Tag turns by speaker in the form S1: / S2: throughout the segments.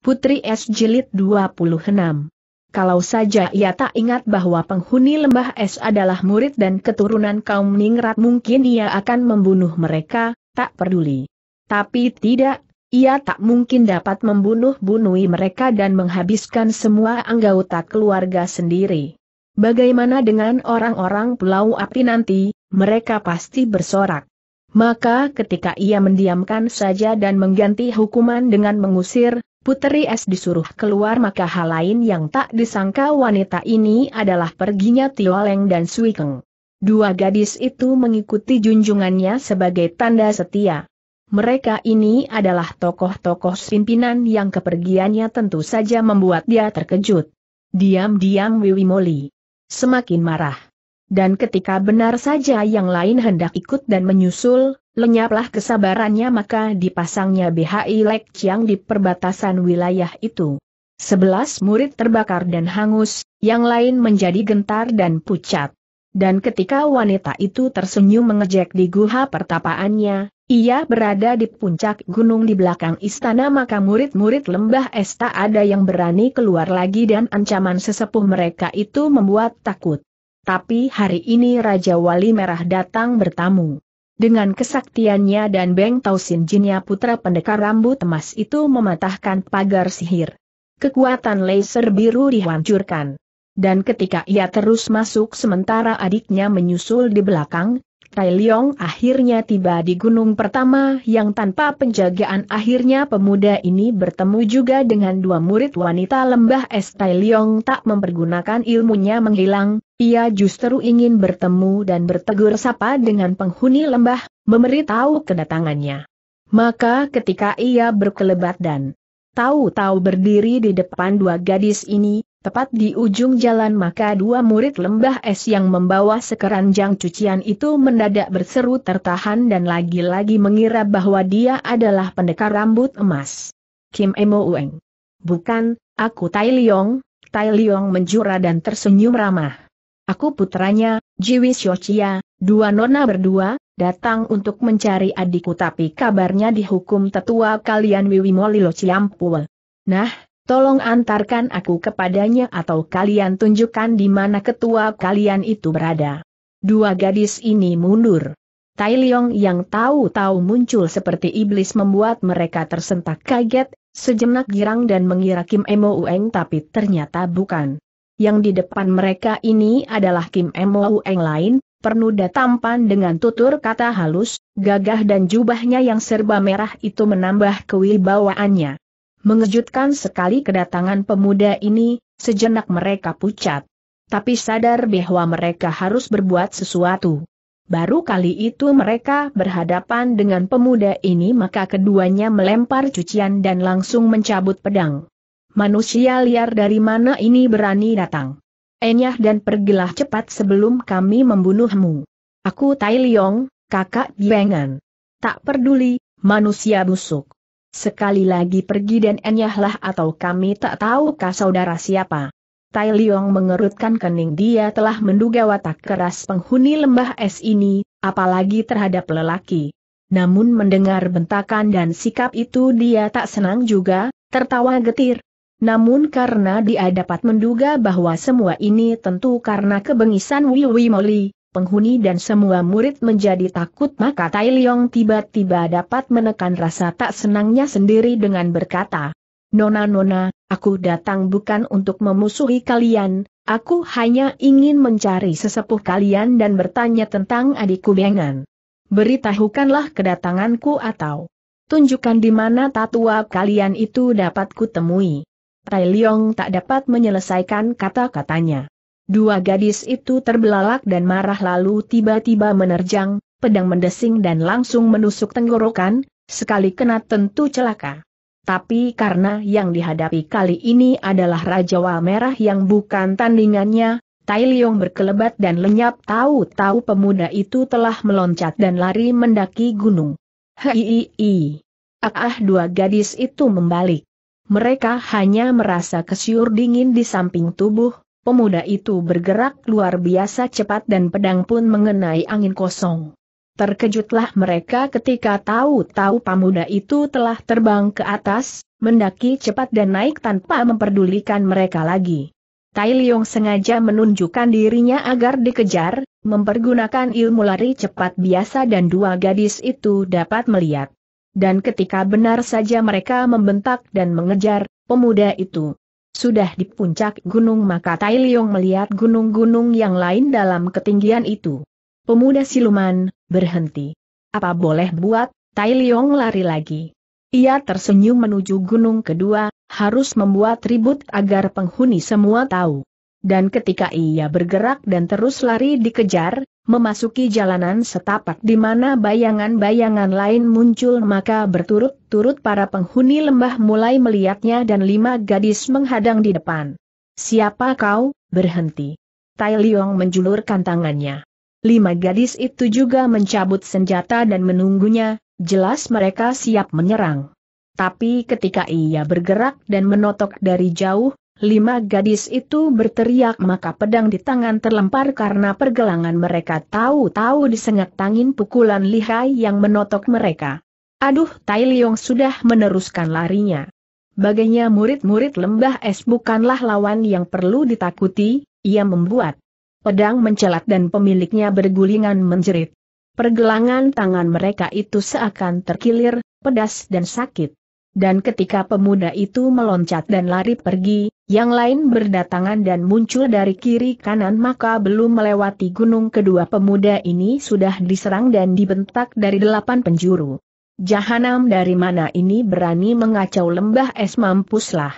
S1: Putri Es Jilid 26. Kalau saja ia tak ingat bahwa penghuni lembah es adalah murid dan keturunan kaum Ningrat mungkin ia akan membunuh mereka, tak peduli. Tapi tidak, ia tak mungkin dapat membunuh bunuhi mereka dan menghabiskan semua anggota keluarga sendiri. Bagaimana dengan orang-orang Pulau Api nanti, mereka pasti bersorak. Maka ketika ia mendiamkan saja dan mengganti hukuman dengan mengusir, Puteri S disuruh keluar maka hal lain yang tak disangka wanita ini adalah perginya Tioleng dan Suikeng. Dua gadis itu mengikuti junjungannya sebagai tanda setia. Mereka ini adalah tokoh-tokoh pimpinan yang kepergiannya tentu saja membuat dia terkejut. Diam-diam Wiwi Moli semakin marah. Dan ketika benar saja yang lain hendak ikut dan menyusul, Lenyaplah kesabarannya maka dipasangnya BHI Lek Chiang di perbatasan wilayah itu. Sebelas murid terbakar dan hangus, yang lain menjadi gentar dan pucat. Dan ketika wanita itu tersenyum mengejek di guha pertapaannya, ia berada di puncak gunung di belakang istana maka murid-murid lembah Esta ada yang berani keluar lagi dan ancaman sesepuh mereka itu membuat takut. Tapi hari ini Raja Wali Merah datang bertamu. Dengan kesaktiannya dan Beng Tau Sin Jinnya putra pendekar rambut emas itu mematahkan pagar sihir. Kekuatan laser biru dihancurkan. Dan ketika ia terus masuk sementara adiknya menyusul di belakang, Tai Leong akhirnya tiba di gunung pertama yang tanpa penjagaan akhirnya pemuda ini bertemu juga dengan dua murid wanita lembah es Tai Leong tak mempergunakan ilmunya menghilang, ia justru ingin bertemu dan bertegur sapa dengan penghuni lembah, memberitahu kedatangannya. Maka ketika ia berkelebat dan tahu-tahu berdiri di depan dua gadis ini, tepat di ujung jalan maka dua murid lembah es yang membawa sekeranjang cucian itu mendadak berseru tertahan dan lagi-lagi mengira bahwa dia adalah pendekar rambut emas. Kim Emo Ueng. Bukan, aku Tai Leong, Tai Leong menjura dan tersenyum ramah. Aku putranya, Jiwi Shochia, dua nona berdua, datang untuk mencari adikku tapi kabarnya dihukum tetua kalian Wiwi Molilo Ciampul. Nah, tolong antarkan aku kepadanya atau kalian tunjukkan di mana ketua kalian itu berada. Dua gadis ini mundur. Tai Leong yang tahu-tahu muncul seperti iblis membuat mereka tersentak kaget, sejenak girang dan mengira Kim Emo Ueng tapi ternyata bukan yang di depan mereka ini adalah Kim Mo Eng lain, pernuda tampan dengan tutur kata halus, gagah dan jubahnya yang serba merah itu menambah kewibawaannya. Mengejutkan sekali kedatangan pemuda ini, sejenak mereka pucat. Tapi sadar bahwa mereka harus berbuat sesuatu. Baru kali itu mereka berhadapan dengan pemuda ini maka keduanya melempar cucian dan langsung mencabut pedang manusia liar dari mana ini berani datang. Enyah dan pergilah cepat sebelum kami membunuhmu. Aku Tai Liong, kakak Biengan. Tak peduli, manusia busuk. Sekali lagi pergi dan enyahlah atau kami tak tahukah saudara siapa. Tai Liong mengerutkan kening dia telah menduga watak keras penghuni lembah es ini, apalagi terhadap lelaki. Namun mendengar bentakan dan sikap itu dia tak senang juga, tertawa getir, namun karena dia dapat menduga bahwa semua ini tentu karena kebengisan Wiwi Moli, penghuni dan semua murid menjadi takut maka Tai Leong tiba-tiba dapat menekan rasa tak senangnya sendiri dengan berkata, Nona-nona, aku datang bukan untuk memusuhi kalian, aku hanya ingin mencari sesepuh kalian dan bertanya tentang adikku Bengan. Beritahukanlah kedatanganku atau tunjukkan di mana tatua kalian itu dapat kutemui. Tai Leong tak dapat menyelesaikan kata-katanya. Dua gadis itu terbelalak dan marah lalu tiba-tiba menerjang, pedang mendesing dan langsung menusuk tenggorokan, sekali kena tentu celaka. Tapi karena yang dihadapi kali ini adalah Raja Wal Merah yang bukan tandingannya, Tai Leong berkelebat dan lenyap tahu-tahu pemuda itu telah meloncat dan lari mendaki gunung. Hei, ah, ah dua gadis itu membalik mereka hanya merasa kesyur dingin di samping tubuh, pemuda itu bergerak luar biasa cepat dan pedang pun mengenai angin kosong. Terkejutlah mereka ketika tahu-tahu pemuda itu telah terbang ke atas, mendaki cepat dan naik tanpa memperdulikan mereka lagi. Tai Leong sengaja menunjukkan dirinya agar dikejar, mempergunakan ilmu lari cepat biasa dan dua gadis itu dapat melihat dan ketika benar saja mereka membentak dan mengejar, pemuda itu sudah di puncak gunung maka Tai Liong melihat gunung-gunung yang lain dalam ketinggian itu. Pemuda siluman, berhenti. Apa boleh buat, Tai Liong lari lagi. Ia tersenyum menuju gunung kedua, harus membuat ribut agar penghuni semua tahu dan ketika ia bergerak dan terus lari dikejar, memasuki jalanan setapak di mana bayangan-bayangan lain muncul maka berturut-turut para penghuni lembah mulai melihatnya dan lima gadis menghadang di depan. Siapa kau? Berhenti. Tai Liong menjulurkan tangannya. Lima gadis itu juga mencabut senjata dan menunggunya, jelas mereka siap menyerang. Tapi ketika ia bergerak dan menotok dari jauh, Lima gadis itu berteriak maka pedang di tangan terlempar karena pergelangan mereka tahu-tahu disengat tangin pukulan lihai yang menotok mereka. Aduh Tai Liong sudah meneruskan larinya. Baginya murid-murid lembah es bukanlah lawan yang perlu ditakuti, ia membuat. Pedang mencelat dan pemiliknya bergulingan menjerit. Pergelangan tangan mereka itu seakan terkilir, pedas dan sakit. Dan ketika pemuda itu meloncat dan lari pergi, yang lain berdatangan dan muncul dari kiri kanan maka belum melewati gunung kedua pemuda ini sudah diserang dan dibentak dari delapan penjuru. Jahanam dari mana ini berani mengacau lembah es mampuslah.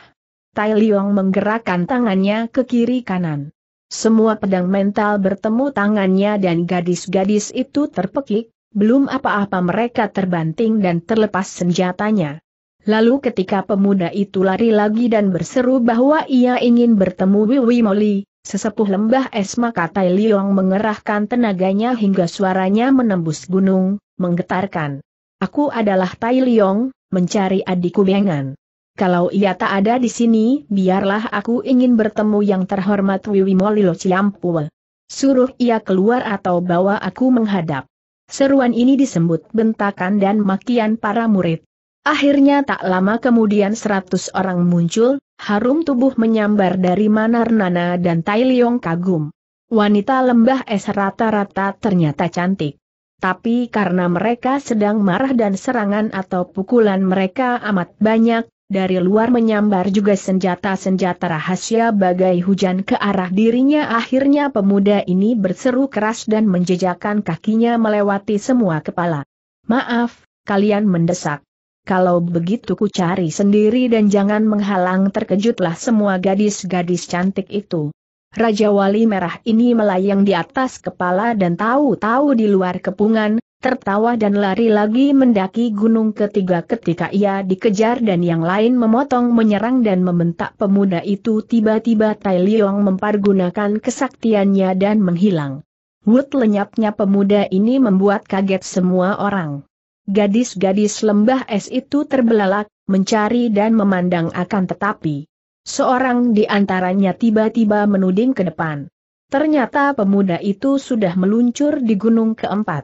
S1: Tai Liong menggerakkan tangannya ke kiri kanan. Semua pedang mental bertemu tangannya dan gadis-gadis itu terpekik, belum apa-apa mereka terbanting dan terlepas senjatanya. Lalu ketika pemuda itu lari lagi dan berseru bahwa ia ingin bertemu Wiwi Moli, sesepuh lembah es maka Tai Liong mengerahkan tenaganya hingga suaranya menembus gunung, menggetarkan. Aku adalah Tai Liong, mencari adikku Bengan. Kalau ia tak ada di sini, biarlah aku ingin bertemu yang terhormat Wiwi Moli Lo Ciampul. Suruh ia keluar atau bawa aku menghadap. Seruan ini disebut bentakan dan makian para murid. Akhirnya tak lama kemudian seratus orang muncul, harum tubuh menyambar dari mana Nana dan Tai Leong kagum. Wanita lembah es rata-rata ternyata cantik. Tapi karena mereka sedang marah dan serangan atau pukulan mereka amat banyak, dari luar menyambar juga senjata-senjata rahasia bagai hujan ke arah dirinya akhirnya pemuda ini berseru keras dan menjejakkan kakinya melewati semua kepala. Maaf, kalian mendesak kalau begitu ku cari sendiri dan jangan menghalang terkejutlah semua gadis-gadis cantik itu. Raja Wali Merah ini melayang di atas kepala dan tahu-tahu di luar kepungan, tertawa dan lari lagi mendaki gunung ketiga ketika ia dikejar dan yang lain memotong menyerang dan membentak pemuda itu tiba-tiba Tai Liong mempergunakan kesaktiannya dan menghilang. Wut lenyapnya pemuda ini membuat kaget semua orang. Gadis-gadis lembah es itu terbelalak, mencari dan memandang akan tetapi. Seorang di antaranya tiba-tiba menuding ke depan. Ternyata pemuda itu sudah meluncur di gunung keempat.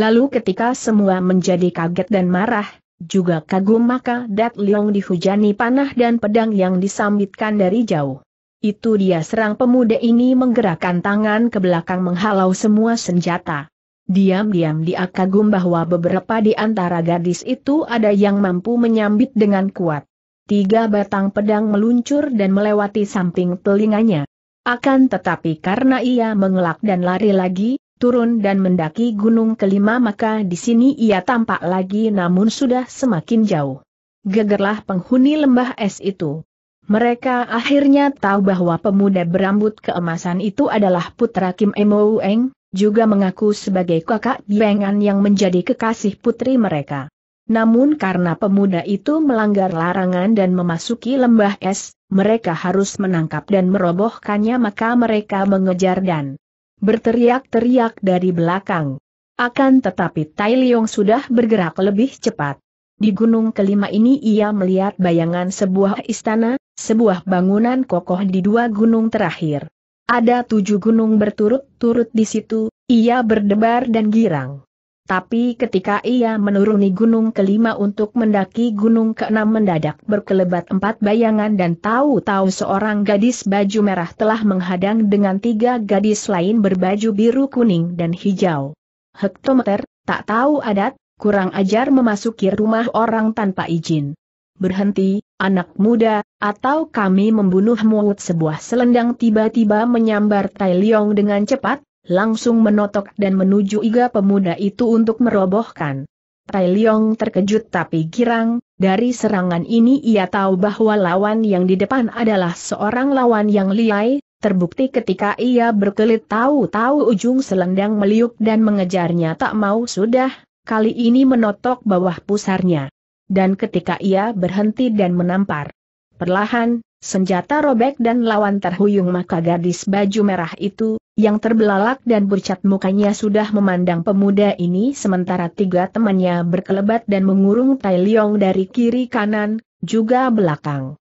S1: Lalu ketika semua menjadi kaget dan marah, juga kagum maka Dat Leong dihujani panah dan pedang yang disambitkan dari jauh. Itu dia serang pemuda ini menggerakkan tangan ke belakang menghalau semua senjata. Diam-diam dia kagum bahwa beberapa di antara gadis itu ada yang mampu menyambit dengan kuat. Tiga batang pedang meluncur dan melewati samping telinganya. Akan tetapi karena ia mengelak dan lari lagi, turun dan mendaki gunung kelima maka di sini ia tampak lagi namun sudah semakin jauh. Gegerlah penghuni lembah es itu. Mereka akhirnya tahu bahwa pemuda berambut keemasan itu adalah putra Kim Eng, juga mengaku sebagai kakak Biangan yang menjadi kekasih putri mereka. Namun karena pemuda itu melanggar larangan dan memasuki lembah es, mereka harus menangkap dan merobohkannya maka mereka mengejar dan berteriak-teriak dari belakang. Akan tetapi Tai Leong sudah bergerak lebih cepat. Di gunung kelima ini ia melihat bayangan sebuah istana, sebuah bangunan kokoh di dua gunung terakhir. Ada tujuh gunung berturut-turut di situ, ia berdebar dan girang. Tapi ketika ia menuruni gunung kelima untuk mendaki gunung keenam mendadak berkelebat empat bayangan dan tahu-tahu seorang gadis baju merah telah menghadang dengan tiga gadis lain berbaju biru kuning dan hijau. Hektometer, tak tahu adat, kurang ajar memasuki rumah orang tanpa izin berhenti, anak muda, atau kami membunuhmu sebuah selendang tiba-tiba menyambar Tai Leong dengan cepat, langsung menotok dan menuju iga pemuda itu untuk merobohkan. Tai Leong terkejut tapi girang, dari serangan ini ia tahu bahwa lawan yang di depan adalah seorang lawan yang liai, terbukti ketika ia berkelit tahu-tahu ujung selendang meliuk dan mengejarnya tak mau sudah, kali ini menotok bawah pusarnya dan ketika ia berhenti dan menampar. Perlahan, senjata robek dan lawan terhuyung maka gadis baju merah itu, yang terbelalak dan bercat mukanya sudah memandang pemuda ini sementara tiga temannya berkelebat dan mengurung Tai Leong dari kiri kanan, juga belakang.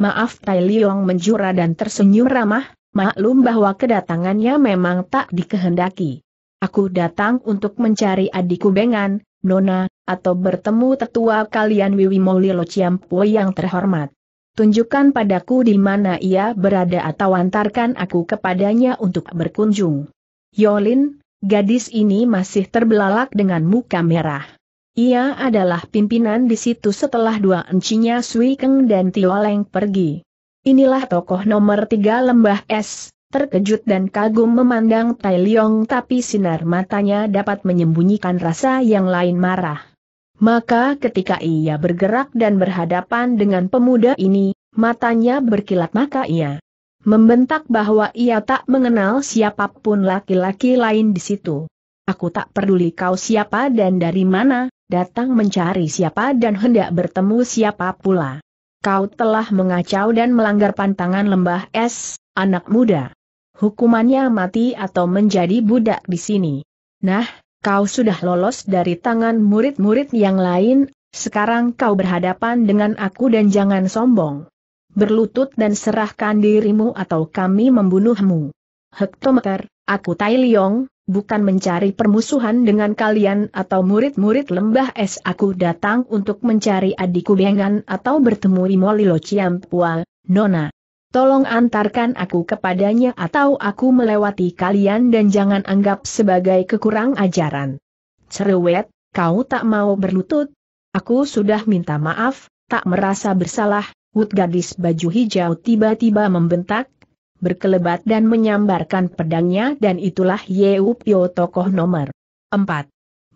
S1: Maaf Tai Leong menjura dan tersenyum ramah, maklum bahwa kedatangannya memang tak dikehendaki. Aku datang untuk mencari adikku Bengan, Nona, atau bertemu tetua kalian Wiwi Lo Ciampo yang terhormat. Tunjukkan padaku di mana ia berada atau antarkan aku kepadanya untuk berkunjung. Yolin, gadis ini masih terbelalak dengan muka merah. Ia adalah pimpinan di situ setelah dua encinya Sui Keng dan Leng pergi. Inilah tokoh nomor tiga lembah es, terkejut dan kagum memandang Tai Leong tapi sinar matanya dapat menyembunyikan rasa yang lain marah. Maka ketika ia bergerak dan berhadapan dengan pemuda ini, matanya berkilat maka ia membentak bahwa ia tak mengenal siapapun laki-laki lain di situ. Aku tak peduli kau siapa dan dari mana, datang mencari siapa dan hendak bertemu siapa pula. Kau telah mengacau dan melanggar pantangan lembah es, anak muda hukumannya mati atau menjadi budak di sini. Nah, kau sudah lolos dari tangan murid-murid yang lain, sekarang kau berhadapan dengan aku dan jangan sombong. Berlutut dan serahkan dirimu atau kami membunuhmu. Hektometer, aku Tai Liong, bukan mencari permusuhan dengan kalian atau murid-murid lembah es aku datang untuk mencari adikku Bengan atau bertemu Imolilo Ciampual, Nona. Tolong antarkan aku kepadanya atau aku melewati kalian dan jangan anggap sebagai kekurang ajaran. Cerewet, kau tak mau berlutut? Aku sudah minta maaf, tak merasa bersalah, Wood gadis baju hijau tiba-tiba membentak, berkelebat dan menyambarkan pedangnya dan itulah Yeu tokoh nomor 4.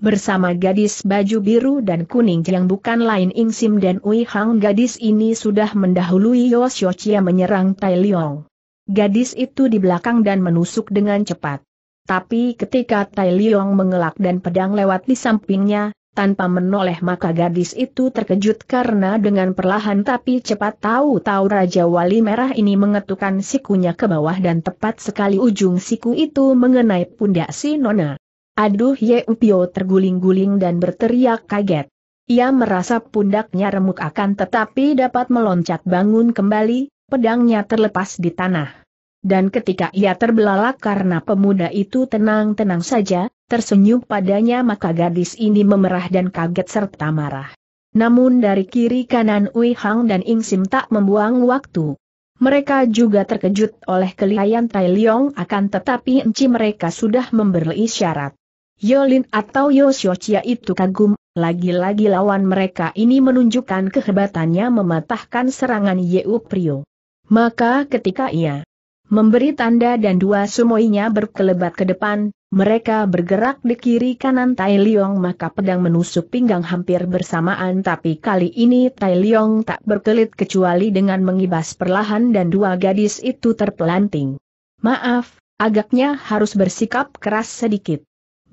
S1: Bersama gadis baju biru dan kuning yang bukan lain Ing Sim dan Ui Hang gadis ini sudah mendahului Yosyo Chia menyerang Tai Liong. Gadis itu di belakang dan menusuk dengan cepat. Tapi ketika Tai Liong mengelak dan pedang lewat di sampingnya, tanpa menoleh maka gadis itu terkejut karena dengan perlahan tapi cepat tahu-tahu Raja Wali Merah ini mengetukkan sikunya ke bawah dan tepat sekali ujung siku itu mengenai pundak si Nona. Aduh Ye Upio terguling-guling dan berteriak kaget. Ia merasa pundaknya remuk akan tetapi dapat meloncat bangun kembali, pedangnya terlepas di tanah. Dan ketika ia terbelalak karena pemuda itu tenang-tenang saja, tersenyum padanya maka gadis ini memerah dan kaget serta marah. Namun dari kiri kanan Ui Hang dan Ing Sim tak membuang waktu. Mereka juga terkejut oleh kelihayan Tai Leong akan tetapi enci mereka sudah memberi syarat. Yolin atau Yosyochia itu kagum, lagi-lagi lawan mereka ini menunjukkan kehebatannya mematahkan serangan Yeu Prio. Maka ketika ia memberi tanda dan dua sumoinya berkelebat ke depan, mereka bergerak di kiri kanan Tai Liong maka pedang menusuk pinggang hampir bersamaan tapi kali ini Tai Liong tak berkelit kecuali dengan mengibas perlahan dan dua gadis itu terpelanting. Maaf, agaknya harus bersikap keras sedikit.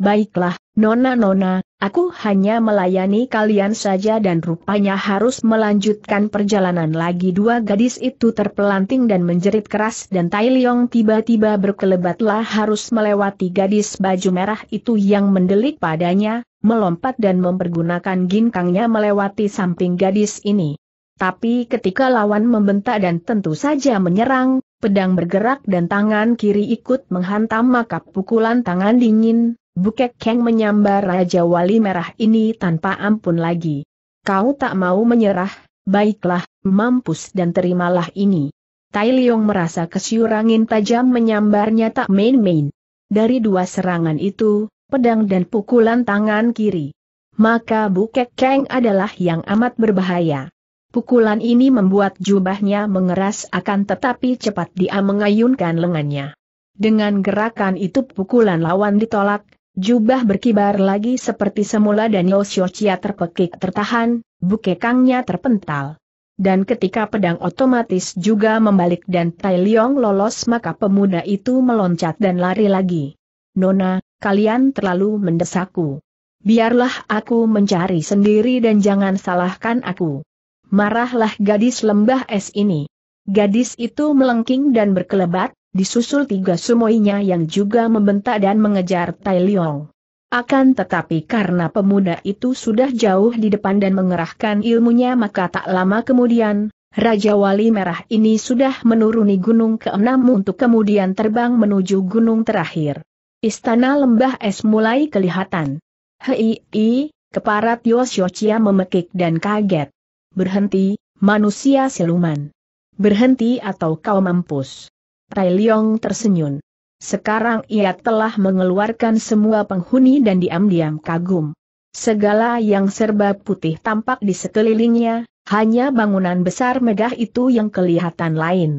S1: Baiklah, Nona-nona, aku hanya melayani kalian saja dan rupanya harus melanjutkan perjalanan lagi dua gadis itu terpelanting dan menjerit keras dan Tai Leong tiba-tiba berkelebatlah harus melewati gadis baju merah itu yang mendelik padanya, melompat dan mempergunakan ginkangnya melewati samping gadis ini. Tapi ketika lawan membentak dan tentu saja menyerang, pedang bergerak dan tangan kiri ikut menghantam maka pukulan tangan dingin, Bukek keng menyambar Raja Wali Merah ini tanpa ampun lagi. Kau tak mau menyerah, baiklah, mampus dan terimalah ini. Tai Liong merasa kesiurangin tajam menyambarnya tak main-main. Dari dua serangan itu, pedang dan pukulan tangan kiri. Maka Bukek keng adalah yang amat berbahaya. Pukulan ini membuat jubahnya mengeras akan tetapi cepat dia mengayunkan lengannya. Dengan gerakan itu pukulan lawan ditolak, Jubah berkibar lagi seperti semula dan Chia terpekik tertahan, bukekangnya terpental. Dan ketika pedang otomatis juga membalik dan Tai Leong lolos maka pemuda itu meloncat dan lari lagi. Nona, kalian terlalu mendesakku. Biarlah aku mencari sendiri dan jangan salahkan aku. Marahlah gadis lembah es ini. Gadis itu melengking dan berkelebat, disusul tiga sumoinya yang juga membentak dan mengejar Tai Liong. Akan tetapi karena pemuda itu sudah jauh di depan dan mengerahkan ilmunya maka tak lama kemudian, Raja Wali Merah ini sudah menuruni gunung ke-6 untuk kemudian terbang menuju gunung terakhir. Istana lembah es mulai kelihatan. Hei, i, keparat Yoshiochia memekik dan kaget. Berhenti, manusia siluman. Berhenti atau kau mampus. Tai Leong tersenyum. Sekarang ia telah mengeluarkan semua penghuni dan diam-diam kagum. Segala yang serba putih tampak di sekelilingnya, hanya bangunan besar megah itu yang kelihatan lain.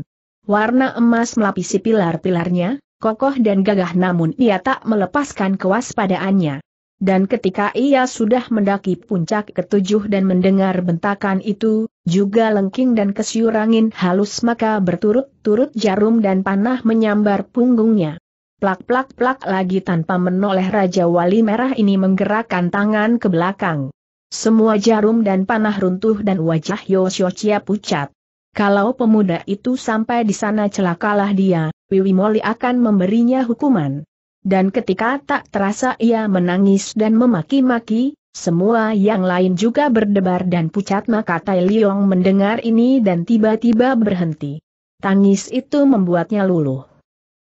S1: Warna emas melapisi pilar-pilarnya, kokoh dan gagah namun ia tak melepaskan kewaspadaannya dan ketika ia sudah mendaki puncak ketujuh dan mendengar bentakan itu, juga lengking dan kesyurangin halus maka berturut-turut jarum dan panah menyambar punggungnya. Plak-plak-plak lagi tanpa menoleh Raja Wali Merah ini menggerakkan tangan ke belakang. Semua jarum dan panah runtuh dan wajah Yosiochia pucat. Kalau pemuda itu sampai di sana celakalah dia, Wiwi Moli akan memberinya hukuman. Dan ketika tak terasa ia menangis dan memaki-maki, semua yang lain juga berdebar dan pucat maka Tai Liong mendengar ini dan tiba-tiba berhenti. Tangis itu membuatnya luluh.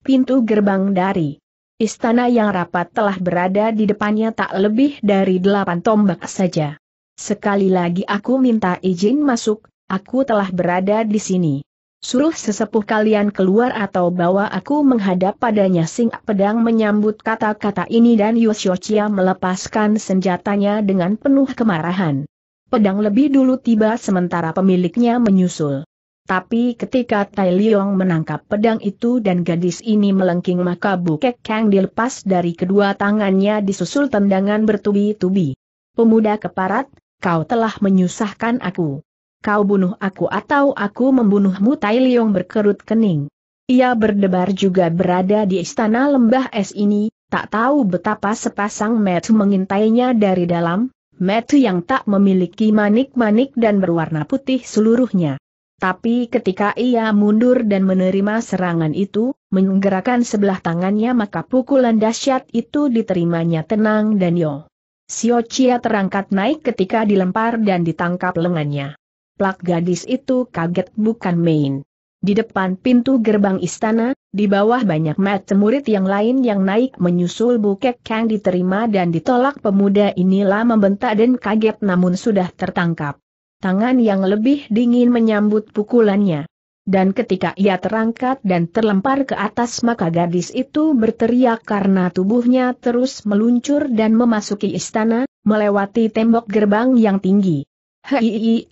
S1: Pintu gerbang dari istana yang rapat telah berada di depannya tak lebih dari delapan tombak saja. Sekali lagi aku minta izin masuk, aku telah berada di sini. Suruh sesepuh kalian keluar atau bawa aku menghadap padanya Sing Pedang menyambut kata-kata ini dan Yosyochia melepaskan senjatanya dengan penuh kemarahan. Pedang lebih dulu tiba sementara pemiliknya menyusul. Tapi ketika Tai Liong menangkap pedang itu dan gadis ini melengking maka Bukek Kang dilepas dari kedua tangannya disusul tendangan bertubi-tubi. Pemuda keparat, kau telah menyusahkan aku kau bunuh aku atau aku membunuhmu Tai Liong berkerut kening. Ia berdebar juga berada di istana lembah es ini, tak tahu betapa sepasang metu mengintainya dari dalam, metu yang tak memiliki manik-manik dan berwarna putih seluruhnya. Tapi ketika ia mundur dan menerima serangan itu, menggerakkan sebelah tangannya maka pukulan dahsyat itu diterimanya tenang dan yo. Xio terangkat naik ketika dilempar dan ditangkap lengannya. Plak gadis itu kaget bukan main. Di depan pintu gerbang istana, di bawah banyak mata murid yang lain yang naik menyusul bukek yang diterima dan ditolak pemuda inilah membentak dan kaget namun sudah tertangkap. Tangan yang lebih dingin menyambut pukulannya. Dan ketika ia terangkat dan terlempar ke atas maka gadis itu berteriak karena tubuhnya terus meluncur dan memasuki istana, melewati tembok gerbang yang tinggi. Hei,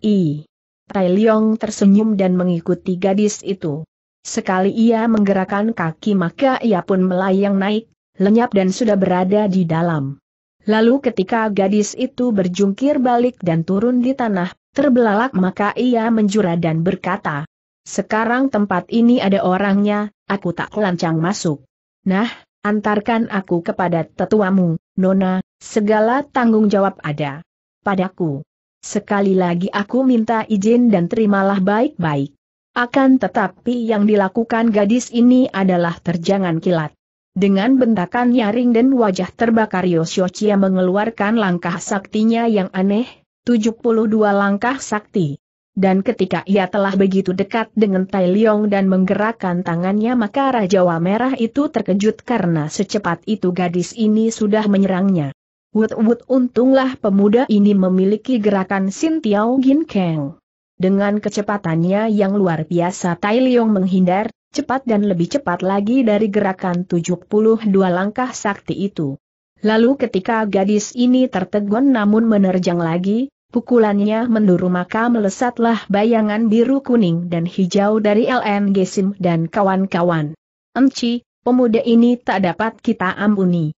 S1: Tai Leong tersenyum dan mengikuti gadis itu. Sekali ia menggerakkan kaki maka ia pun melayang naik, lenyap dan sudah berada di dalam. Lalu ketika gadis itu berjungkir balik dan turun di tanah, terbelalak maka ia menjura dan berkata, Sekarang tempat ini ada orangnya, aku tak lancang masuk. Nah, antarkan aku kepada tetuamu, Nona, segala tanggung jawab ada padaku. Sekali lagi aku minta izin dan terimalah baik-baik. Akan tetapi yang dilakukan gadis ini adalah terjangan kilat. Dengan bentakan nyaring dan wajah terbakar Yoshiochia mengeluarkan langkah saktinya yang aneh, 72 langkah sakti. Dan ketika ia telah begitu dekat dengan Tai Leong dan menggerakkan tangannya maka Raja Merah itu terkejut karena secepat itu gadis ini sudah menyerangnya. Wut-wut untunglah pemuda ini memiliki gerakan Sin Tiao Gin Kang. Dengan kecepatannya yang luar biasa Tai Leong menghindar, cepat dan lebih cepat lagi dari gerakan 72 langkah sakti itu. Lalu ketika gadis ini tertegun namun menerjang lagi, pukulannya menduru maka melesatlah bayangan biru kuning dan hijau dari LN Gesim dan kawan-kawan. Enci, pemuda ini tak dapat kita ampuni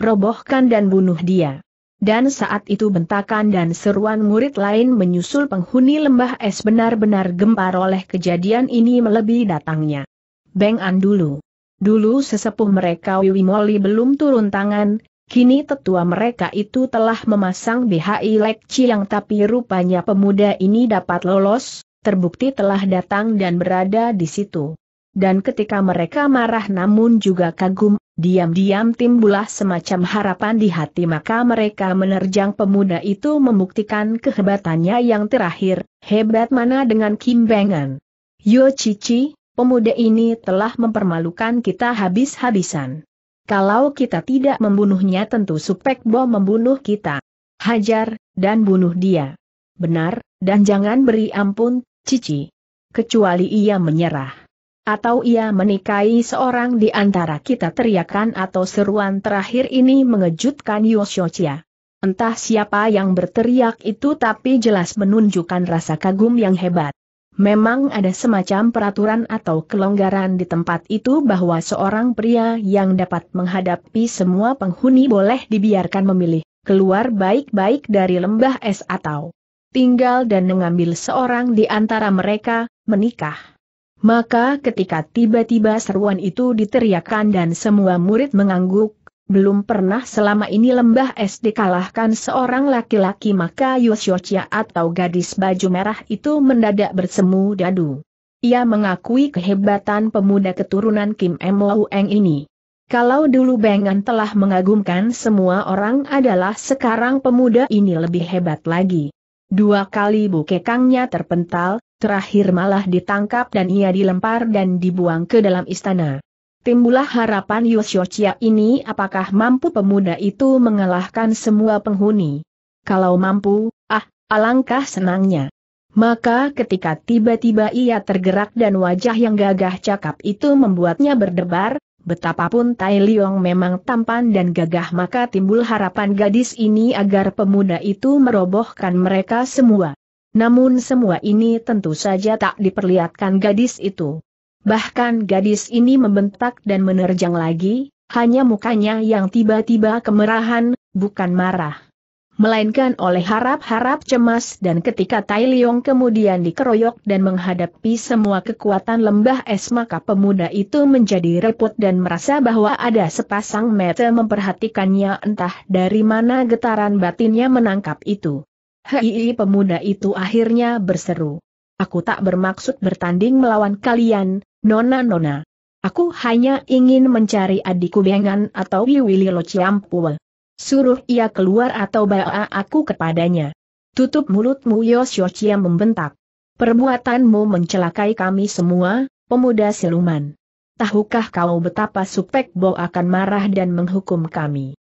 S1: robohkan dan bunuh dia. Dan saat itu bentakan dan seruan murid lain menyusul penghuni lembah es benar-benar gempar oleh kejadian ini melebihi datangnya. Beng An dulu. Dulu sesepuh mereka Wiwi Moli belum turun tangan, kini tetua mereka itu telah memasang BHI Lek yang tapi rupanya pemuda ini dapat lolos, terbukti telah datang dan berada di situ dan ketika mereka marah namun juga kagum, diam-diam timbulah semacam harapan di hati maka mereka menerjang pemuda itu membuktikan kehebatannya yang terakhir, hebat mana dengan kimbangan. Yo Cici, pemuda ini telah mempermalukan kita habis-habisan. Kalau kita tidak membunuhnya tentu Supek Bom membunuh kita. Hajar, dan bunuh dia. Benar, dan jangan beri ampun, Cici. Kecuali ia menyerah. Atau ia menikahi seorang di antara kita teriakan atau seruan terakhir ini mengejutkan Yoshochia. Entah siapa yang berteriak itu tapi jelas menunjukkan rasa kagum yang hebat. Memang ada semacam peraturan atau kelonggaran di tempat itu bahwa seorang pria yang dapat menghadapi semua penghuni boleh dibiarkan memilih, keluar baik-baik dari lembah es atau tinggal dan mengambil seorang di antara mereka, menikah. Maka ketika tiba-tiba seruan itu diteriakkan dan semua murid mengangguk, belum pernah selama ini lembah es dikalahkan seorang laki-laki maka Yosyocia atau gadis baju merah itu mendadak bersemu dadu. Ia mengakui kehebatan pemuda keturunan Kim Eng ini. Kalau dulu Bengan telah mengagumkan semua orang adalah sekarang pemuda ini lebih hebat lagi. Dua kali bukekangnya terpental, terakhir malah ditangkap dan ia dilempar dan dibuang ke dalam istana. Timbulah harapan Chia ini apakah mampu pemuda itu mengalahkan semua penghuni. Kalau mampu, ah, alangkah senangnya. Maka ketika tiba-tiba ia tergerak dan wajah yang gagah cakap itu membuatnya berdebar, betapapun Tai Liong memang tampan dan gagah maka timbul harapan gadis ini agar pemuda itu merobohkan mereka semua. Namun semua ini tentu saja tak diperlihatkan gadis itu. Bahkan gadis ini membentak dan menerjang lagi, hanya mukanya yang tiba-tiba kemerahan, bukan marah melainkan oleh harap-harap cemas dan ketika Tai Leong kemudian dikeroyok dan menghadapi semua kekuatan lembah es maka pemuda itu menjadi repot dan merasa bahwa ada sepasang mata memperhatikannya entah dari mana getaran batinnya menangkap itu. Hei pemuda itu akhirnya berseru. Aku tak bermaksud bertanding melawan kalian, nona-nona. Aku hanya ingin mencari adikku Bengan atau Wiwili Lo Suruh ia keluar atau bawa aku kepadanya. Tutup mulutmu Yosyo membentak. Perbuatanmu mencelakai kami semua, pemuda siluman. Tahukah kau betapa Supek Bo akan marah dan menghukum kami?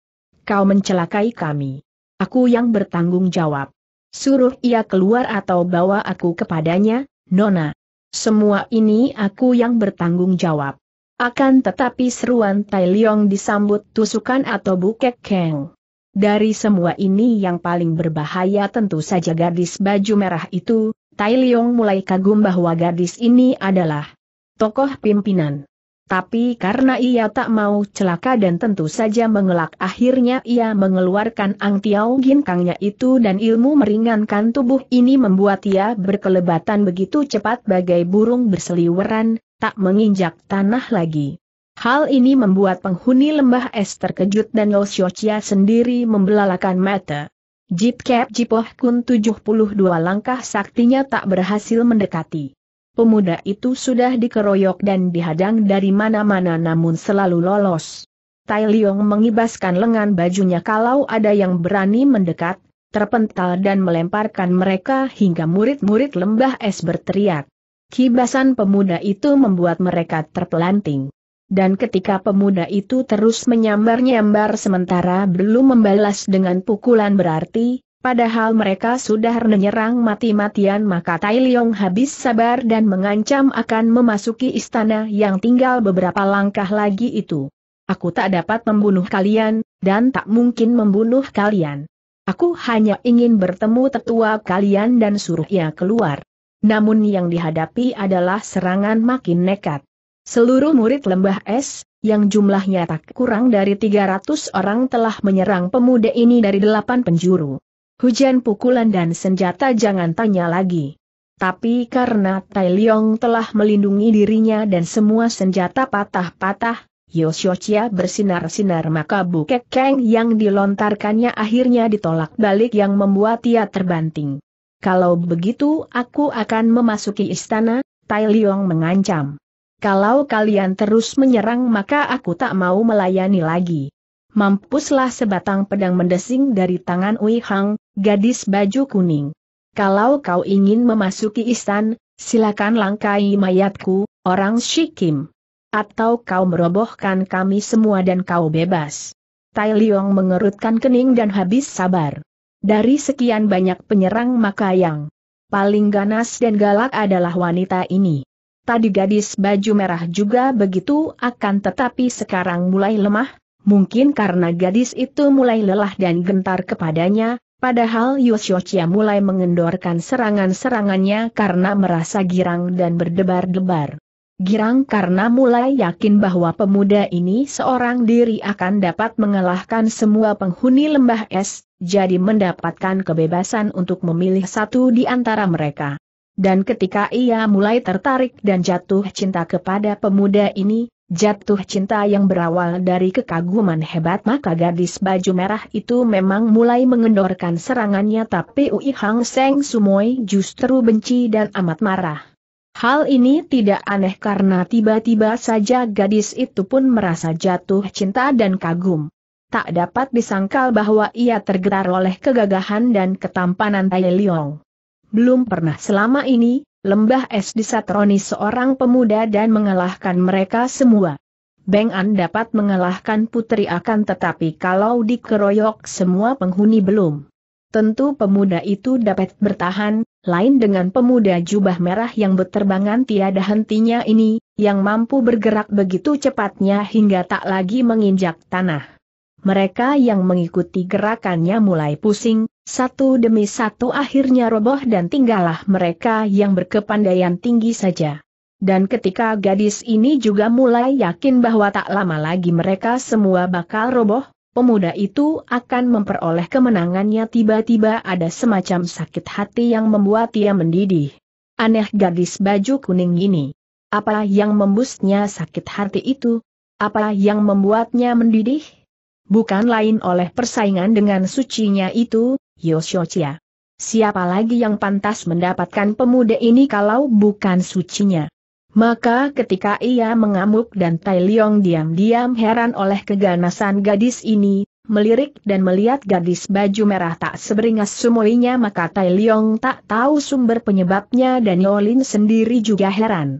S1: Kau mencelakai kami. Aku yang bertanggung jawab. Suruh ia keluar atau bawa aku kepadanya, Nona. Semua ini aku yang bertanggung jawab. Akan tetapi seruan Tai Leong disambut tusukan atau bukek keng. Dari semua ini yang paling berbahaya tentu saja gadis baju merah itu, Tai Leong mulai kagum bahwa gadis ini adalah tokoh pimpinan. Tapi karena ia tak mau celaka dan tentu saja mengelak akhirnya ia mengeluarkan Ang Tiao Ginkangnya itu dan ilmu meringankan tubuh ini membuat ia berkelebatan begitu cepat bagai burung berseliweran, tak menginjak tanah lagi. Hal ini membuat penghuni lembah es terkejut dan Lo Xiochia sendiri membelalakan mata. Jip Kep Jipoh Kun 72 langkah saktinya tak berhasil mendekati. Pemuda itu sudah dikeroyok dan dihadang dari mana-mana namun selalu lolos. Tai Liong mengibaskan lengan bajunya kalau ada yang berani mendekat, terpental dan melemparkan mereka hingga murid-murid lembah es berteriak. Kibasan pemuda itu membuat mereka terpelanting. Dan ketika pemuda itu terus menyambar-nyambar sementara belum membalas dengan pukulan berarti, Padahal mereka sudah menyerang mati-matian maka Tai Leong habis sabar dan mengancam akan memasuki istana yang tinggal beberapa langkah lagi itu. Aku tak dapat membunuh kalian, dan tak mungkin membunuh kalian. Aku hanya ingin bertemu tetua kalian dan suruh ia keluar. Namun yang dihadapi adalah serangan makin nekat. Seluruh murid lembah es, yang jumlahnya tak kurang dari 300 orang telah menyerang pemuda ini dari delapan penjuru. Hujan pukulan dan senjata jangan tanya lagi. Tapi karena Tai Leong telah melindungi dirinya dan semua senjata patah-patah, Yoshochia bersinar-sinar maka bukek keng yang dilontarkannya akhirnya ditolak balik yang membuat ia terbanting. Kalau begitu aku akan memasuki istana, Tai Leong mengancam. Kalau kalian terus menyerang maka aku tak mau melayani lagi mampuslah sebatang pedang mendesing dari tangan Ui Hang, gadis baju kuning. Kalau kau ingin memasuki istan, silakan langkai mayatku, orang Shikim. Atau kau merobohkan kami semua dan kau bebas. Tai Liong mengerutkan kening dan habis sabar. Dari sekian banyak penyerang maka yang paling ganas dan galak adalah wanita ini. Tadi gadis baju merah juga begitu akan tetapi sekarang mulai lemah, Mungkin karena gadis itu mulai lelah dan gentar kepadanya, padahal Yosyochia mulai mengendorkan serangan-serangannya karena merasa girang dan berdebar-debar. Girang karena mulai yakin bahwa pemuda ini seorang diri akan dapat mengalahkan semua penghuni lembah es, jadi mendapatkan kebebasan untuk memilih satu di antara mereka. Dan ketika ia mulai tertarik dan jatuh cinta kepada pemuda ini, Jatuh cinta yang berawal dari kekaguman hebat maka gadis baju merah itu memang mulai mengendorkan serangannya tapi Ui Hang Seng Sumoy justru benci dan amat marah. Hal ini tidak aneh karena tiba-tiba saja gadis itu pun merasa jatuh cinta dan kagum. Tak dapat disangkal bahwa ia tergerak oleh kegagahan dan ketampanan Tai Leong. Belum pernah selama ini, Lembah es disatroni seorang pemuda dan mengalahkan mereka semua. Beng An dapat mengalahkan putri akan tetapi kalau dikeroyok semua penghuni belum. Tentu pemuda itu dapat bertahan, lain dengan pemuda jubah merah yang berterbangan tiada hentinya ini, yang mampu bergerak begitu cepatnya hingga tak lagi menginjak tanah. Mereka yang mengikuti gerakannya mulai pusing, satu demi satu akhirnya roboh dan tinggallah mereka yang berkepandaian tinggi saja. Dan ketika gadis ini juga mulai yakin bahwa tak lama lagi mereka semua bakal roboh, pemuda itu akan memperoleh kemenangannya tiba-tiba ada semacam sakit hati yang membuat ia mendidih. Aneh gadis baju kuning ini. Apa yang membusnya sakit hati itu? Apa yang membuatnya mendidih? Bukan lain oleh persaingan dengan sucinya itu, Yoshochia. Siapa lagi yang pantas mendapatkan pemuda ini kalau bukan sucinya? Maka ketika ia mengamuk dan Tai Leong diam-diam heran oleh keganasan gadis ini, melirik dan melihat gadis baju merah tak seberingas semuanya maka Tai Leong tak tahu sumber penyebabnya dan Yolin sendiri juga heran.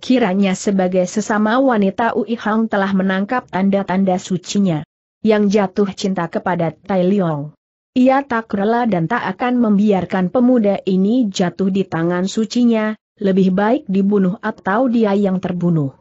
S1: Kiranya sebagai sesama wanita Ui Hang telah menangkap tanda-tanda sucinya yang jatuh cinta kepada Tai Leong. Ia tak rela dan tak akan membiarkan pemuda ini jatuh di tangan sucinya, lebih baik dibunuh atau dia yang terbunuh.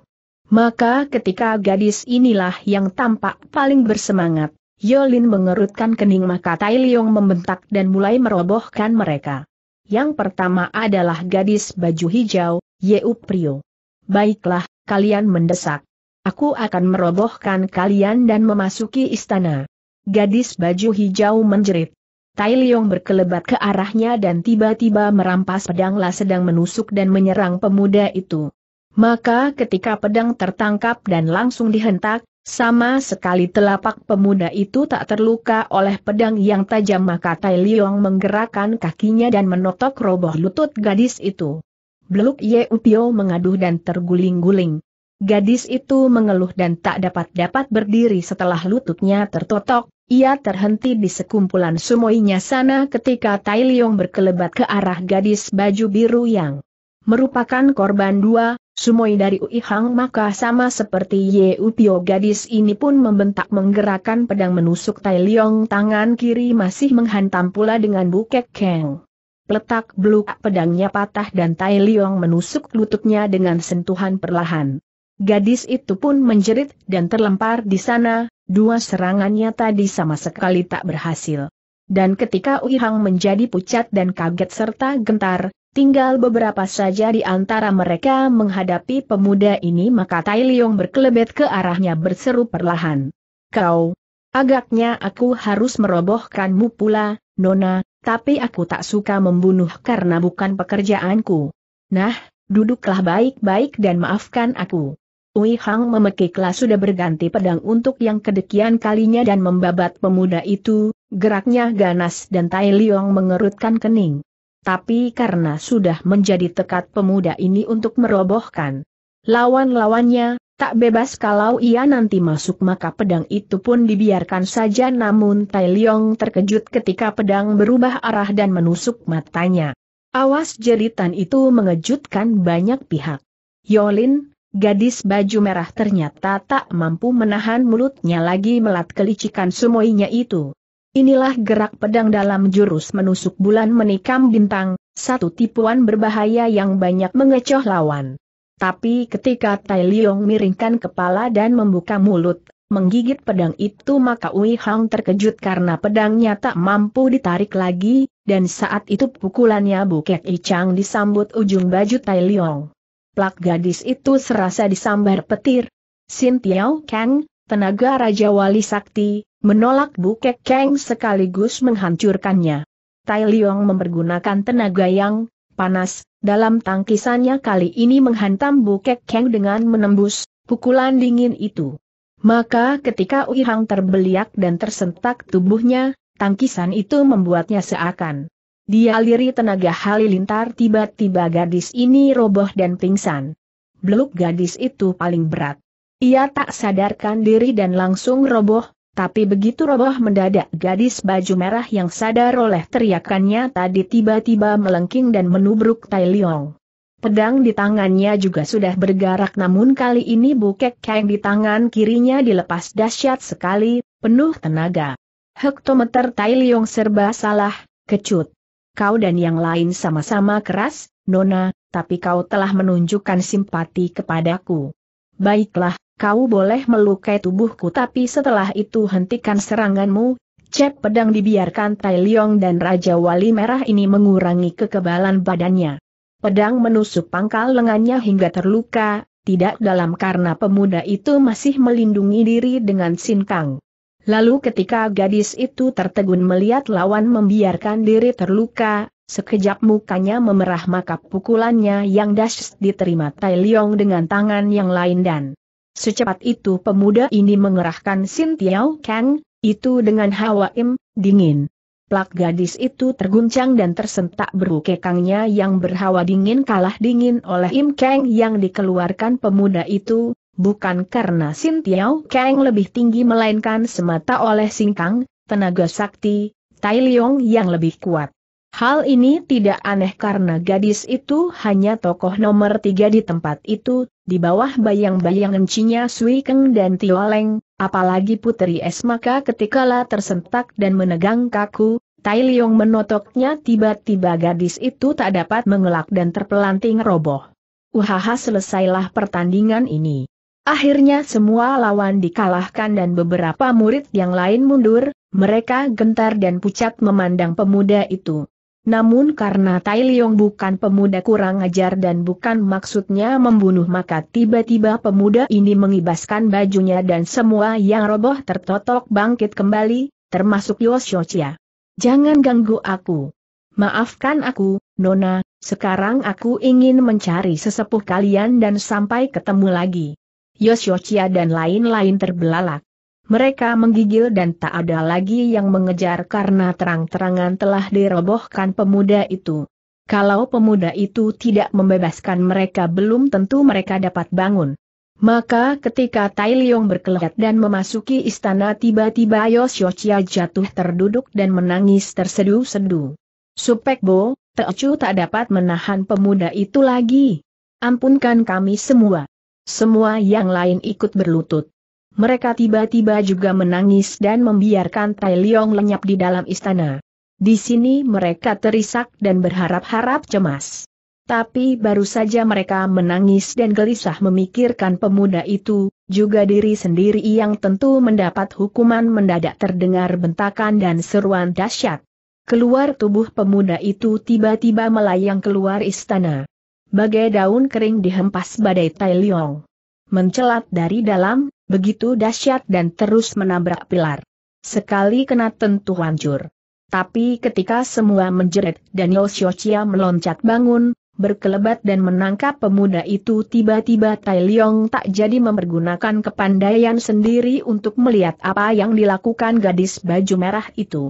S1: Maka ketika gadis inilah yang tampak paling bersemangat, Yolin mengerutkan kening maka Tai Leong membentak dan mulai merobohkan mereka. Yang pertama adalah gadis baju hijau, Yeu Prio. Baiklah, kalian mendesak. Aku akan merobohkan kalian dan memasuki istana. Gadis baju hijau menjerit. Tai Leong berkelebat ke arahnya dan tiba-tiba merampas pedanglah sedang menusuk dan menyerang pemuda itu. Maka ketika pedang tertangkap dan langsung dihentak, sama sekali telapak pemuda itu tak terluka oleh pedang yang tajam maka Tai Leong menggerakkan kakinya dan menotok roboh lutut gadis itu. Beluk Ye Upio mengaduh dan terguling-guling. Gadis itu mengeluh dan tak dapat-dapat berdiri setelah lututnya tertotok, ia terhenti di sekumpulan sumoinya sana ketika Tai Liong berkelebat ke arah gadis baju biru yang merupakan korban dua, sumoi dari Ui Hang maka sama seperti Ye Upio gadis ini pun membentak menggerakkan pedang menusuk Tai Liong tangan kiri masih menghantam pula dengan bukek keng. Letak beluk pedangnya patah dan Tai Liong menusuk lututnya dengan sentuhan perlahan. Gadis itu pun menjerit dan terlempar di sana, Dua serangannya tadi sama sekali tak berhasil. Dan ketika Ui Hang menjadi pucat dan kaget serta gentar, Tinggal beberapa saja di antara mereka menghadapi pemuda ini maka Tai Liong berkelebet ke arahnya berseru perlahan. Kau, agaknya aku harus merobohkanmu pula, Nona, tapi aku tak suka membunuh karena bukan pekerjaanku. Nah, duduklah baik-baik dan maafkan aku. Ui Hang memekiklah sudah berganti pedang untuk yang kedekian kalinya dan membabat pemuda itu, geraknya ganas dan Tai Liong mengerutkan kening. Tapi karena sudah menjadi tekad pemuda ini untuk merobohkan lawan-lawannya, tak bebas kalau ia nanti masuk maka pedang itu pun dibiarkan saja namun Tai Liong terkejut ketika pedang berubah arah dan menusuk matanya. Awas jeritan itu mengejutkan banyak pihak. Yolin, Gadis baju merah ternyata tak mampu menahan mulutnya lagi melat kelicikan sumoinya itu. Inilah gerak pedang dalam jurus menusuk bulan menikam bintang, satu tipuan berbahaya yang banyak mengecoh lawan. Tapi ketika Tai Liong miringkan kepala dan membuka mulut, menggigit pedang itu maka Wei Hang terkejut karena pedangnya tak mampu ditarik lagi, dan saat itu pukulannya Bukek Icang disambut ujung baju Tai Liong plak gadis itu serasa disambar petir. Sin Tiao Kang, tenaga Raja Wali Sakti, menolak Bukek Kang sekaligus menghancurkannya. Tai Liong mempergunakan tenaga yang panas, dalam tangkisannya kali ini menghantam Bukek Kang dengan menembus pukulan dingin itu. Maka ketika Uihang terbeliak dan tersentak tubuhnya, tangkisan itu membuatnya seakan Dialiri tenaga halilintar tiba-tiba gadis ini roboh dan pingsan. Beluk gadis itu paling berat. Ia tak sadarkan diri dan langsung roboh, tapi begitu roboh mendadak gadis baju merah yang sadar oleh teriakannya tadi tiba-tiba melengking dan menubruk Tai Leong. Pedang di tangannya juga sudah bergerak namun kali ini bukek keng di tangan kirinya dilepas dahsyat sekali, penuh tenaga. Hektometer Tai Leong serba salah, kecut kau dan yang lain sama-sama keras, Nona, tapi kau telah menunjukkan simpati kepadaku. Baiklah, kau boleh melukai tubuhku tapi setelah itu hentikan seranganmu, cep pedang dibiarkan Tai Leong dan Raja Wali Merah ini mengurangi kekebalan badannya. Pedang menusuk pangkal lengannya hingga terluka, tidak dalam karena pemuda itu masih melindungi diri dengan sinkang. Lalu ketika gadis itu tertegun melihat lawan membiarkan diri terluka, sekejap mukanya memerah maka pukulannya yang dahsyat diterima Tai Liong dengan tangan yang lain dan secepat itu pemuda ini mengerahkan Sin Tiao Kang, itu dengan hawa im, dingin. Plak gadis itu terguncang dan tersentak berukekangnya yang berhawa dingin kalah dingin oleh Im Kang yang dikeluarkan pemuda itu, bukan karena Sin Tiao Kang lebih tinggi melainkan semata oleh singkang, tenaga sakti, Tai Leong yang lebih kuat. Hal ini tidak aneh karena gadis itu hanya tokoh nomor tiga di tempat itu, di bawah bayang-bayang encinya Sui Keng dan Tio Leng, apalagi Putri Es maka ketikala tersentak dan menegang kaku, Tai Leong menotoknya tiba-tiba gadis itu tak dapat mengelak dan terpelanting roboh. Uhaha selesailah pertandingan ini. Akhirnya semua lawan dikalahkan dan beberapa murid yang lain mundur, mereka gentar dan pucat memandang pemuda itu. Namun karena Tai Liong bukan pemuda kurang ajar dan bukan maksudnya membunuh maka tiba-tiba pemuda ini mengibaskan bajunya dan semua yang roboh tertotok bangkit kembali, termasuk Yoshochia. Jangan ganggu aku. Maafkan aku, Nona, sekarang aku ingin mencari sesepuh kalian dan sampai ketemu lagi. Yoshiochia dan lain-lain terbelalak. Mereka menggigil dan tak ada lagi yang mengejar karena terang-terangan telah dirobohkan pemuda itu. Kalau pemuda itu tidak membebaskan mereka belum tentu mereka dapat bangun. Maka ketika Tai Leong berkelihat dan memasuki istana tiba-tiba Yoshiochia jatuh terduduk dan menangis tersedu-sedu. Supekbo, Teocu tak dapat menahan pemuda itu lagi. Ampunkan kami semua. Semua yang lain ikut berlutut. Mereka tiba-tiba juga menangis dan membiarkan Tai Liong lenyap di dalam istana. Di sini mereka terisak dan berharap-harap cemas. Tapi baru saja mereka menangis dan gelisah memikirkan pemuda itu, juga diri sendiri yang tentu mendapat hukuman mendadak terdengar bentakan dan seruan dahsyat. Keluar tubuh pemuda itu tiba-tiba melayang keluar istana bagai daun kering dihempas badai Tai Liong. Mencelat dari dalam, begitu dahsyat dan terus menabrak pilar. Sekali kena tentu hancur. Tapi ketika semua menjerit dan Chia meloncat bangun, berkelebat dan menangkap pemuda itu tiba-tiba Tai Liong tak jadi mempergunakan kepandaian sendiri untuk melihat apa yang dilakukan gadis baju merah itu.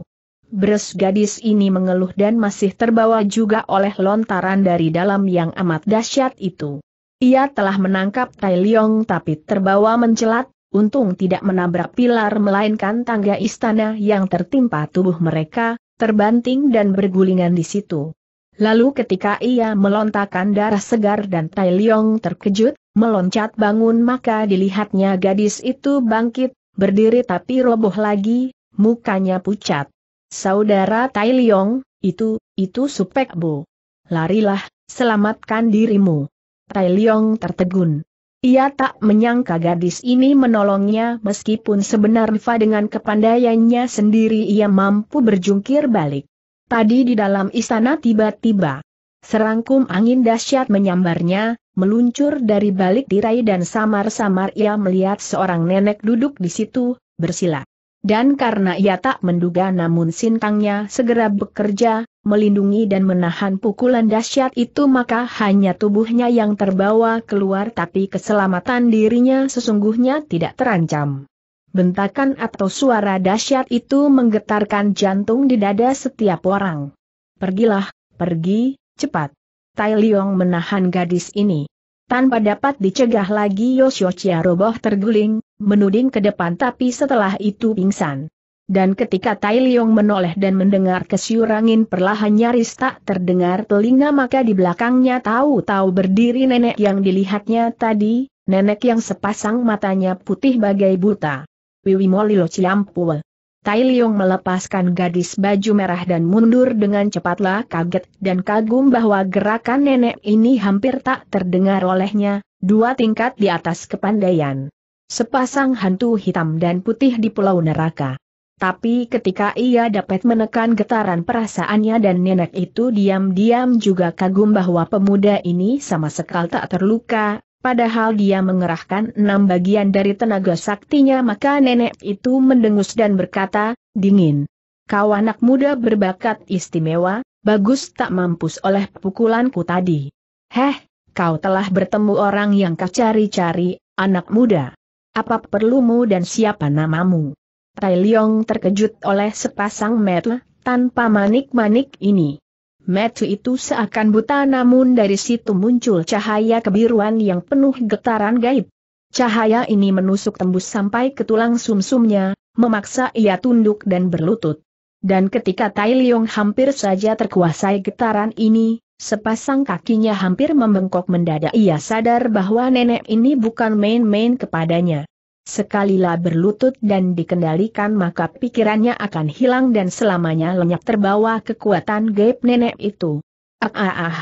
S1: Beres gadis ini mengeluh dan masih terbawa juga oleh lontaran dari dalam yang amat dahsyat itu. Ia telah menangkap Tai Leong tapi terbawa mencelat, untung tidak menabrak pilar melainkan tangga istana yang tertimpa tubuh mereka, terbanting dan bergulingan di situ. Lalu ketika ia melontarkan darah segar dan Tai Leong terkejut, meloncat bangun maka dilihatnya gadis itu bangkit, berdiri tapi roboh lagi, mukanya pucat. Saudara Tai Liong, itu, itu Supek Bo. Larilah, selamatkan dirimu. Tai Liong tertegun. Ia tak menyangka gadis ini menolongnya meskipun sebenarnya dengan kepandaiannya sendiri ia mampu berjungkir balik. Tadi di dalam istana tiba-tiba serangkum angin dahsyat menyambarnya, meluncur dari balik tirai dan samar-samar ia melihat seorang nenek duduk di situ, bersila. Dan karena ia tak menduga namun sintangnya segera bekerja, melindungi dan menahan pukulan dahsyat itu maka hanya tubuhnya yang terbawa keluar tapi keselamatan dirinya sesungguhnya tidak terancam. Bentakan atau suara dahsyat itu menggetarkan jantung di dada setiap orang. Pergilah, pergi, cepat. Tai Liong menahan gadis ini. Tanpa dapat dicegah lagi Yoshio roboh terguling, menuding ke depan tapi setelah itu pingsan. Dan ketika Tai Liong menoleh dan mendengar kesyurangin perlahan nyaris tak terdengar telinga maka di belakangnya tahu-tahu berdiri nenek yang dilihatnya tadi, nenek yang sepasang matanya putih bagai buta. Wiwi Molilo Ciampua. Tai Liong melepaskan gadis baju merah dan mundur dengan cepatlah kaget dan kagum bahwa gerakan nenek ini hampir tak terdengar olehnya, dua tingkat di atas kepandaian. Sepasang hantu hitam dan putih di pulau neraka. Tapi ketika ia dapat menekan getaran perasaannya dan nenek itu diam-diam juga kagum bahwa pemuda ini sama sekali tak terluka, Padahal dia mengerahkan enam bagian dari tenaga saktinya maka nenek itu mendengus dan berkata, dingin. Kau anak muda berbakat istimewa, bagus tak mampus oleh pukulanku tadi. Heh, kau telah bertemu orang yang kau cari-cari, anak muda. Apa perlumu dan siapa namamu? Tai Leong terkejut oleh sepasang mata tanpa manik-manik ini. Metu itu seakan buta namun dari situ muncul cahaya kebiruan yang penuh getaran gaib. Cahaya ini menusuk tembus sampai ke tulang sumsumnya, memaksa ia tunduk dan berlutut. Dan ketika Tai Leong hampir saja terkuasai getaran ini, sepasang kakinya hampir membengkok mendadak ia sadar bahwa nenek ini bukan main-main kepadanya. Sekalilah berlutut dan dikendalikan maka pikirannya akan hilang dan selamanya lenyap terbawa kekuatan gaib nenek itu. Ah ah ah.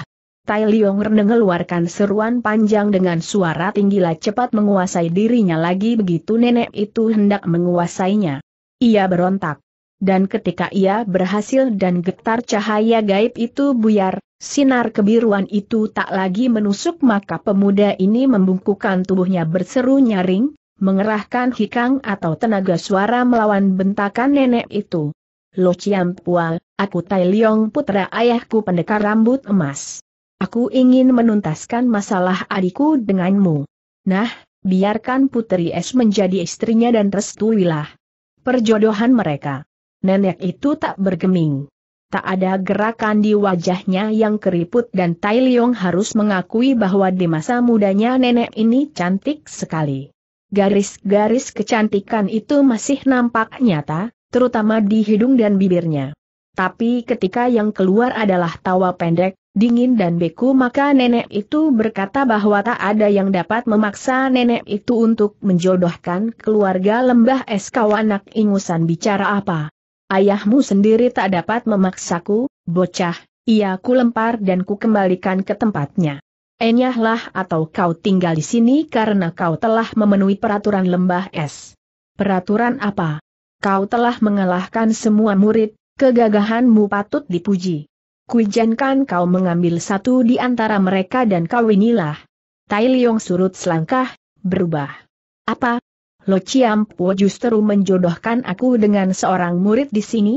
S1: Tai Liong mengeluarkan seruan panjang dengan suara tinggilah cepat menguasai dirinya lagi begitu nenek itu hendak menguasainya. Ia berontak. Dan ketika ia berhasil dan getar cahaya gaib itu buyar, sinar kebiruan itu tak lagi menusuk maka pemuda ini membungkukan tubuhnya berseru nyaring, mengerahkan hikang atau tenaga suara melawan bentakan nenek itu. Lo Chiam Pua, aku Tai Leong putra ayahku pendekar rambut emas. Aku ingin menuntaskan masalah adikku denganmu. Nah, biarkan Putri Es menjadi istrinya dan restuilah perjodohan mereka. Nenek itu tak bergeming. Tak ada gerakan di wajahnya yang keriput dan Tai Leong harus mengakui bahwa di masa mudanya nenek ini cantik sekali. Garis-garis kecantikan itu masih nampak nyata, terutama di hidung dan bibirnya. Tapi ketika yang keluar adalah tawa pendek, dingin dan beku maka nenek itu berkata bahwa tak ada yang dapat memaksa nenek itu untuk menjodohkan keluarga lembah es kawanak ingusan bicara apa. Ayahmu sendiri tak dapat memaksaku, bocah, ia ku lempar dan ku kembalikan ke tempatnya. Enyahlah atau kau tinggal di sini karena kau telah memenuhi peraturan lembah es. Peraturan apa? Kau telah mengalahkan semua murid, kegagahanmu patut dipuji. Kuijankan kau mengambil satu di antara mereka dan kawinilah. Tai Liong surut selangkah, berubah. Apa? Lo Po justru menjodohkan aku dengan seorang murid di sini?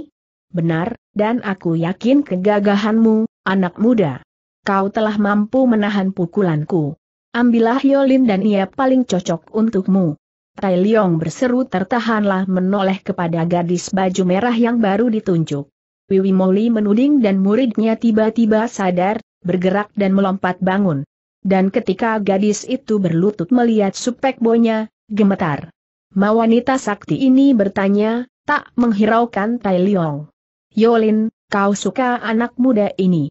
S1: Benar, dan aku yakin kegagahanmu, anak muda kau telah mampu menahan pukulanku. Ambillah Yolin dan ia paling cocok untukmu. Tai Liong berseru tertahanlah menoleh kepada gadis baju merah yang baru ditunjuk. Wiwi Moli menuding dan muridnya tiba-tiba sadar, bergerak dan melompat bangun. Dan ketika gadis itu berlutut melihat bonya, gemetar. Ma wanita sakti ini bertanya, tak menghiraukan Tai Liong. Yolin, kau suka anak muda ini.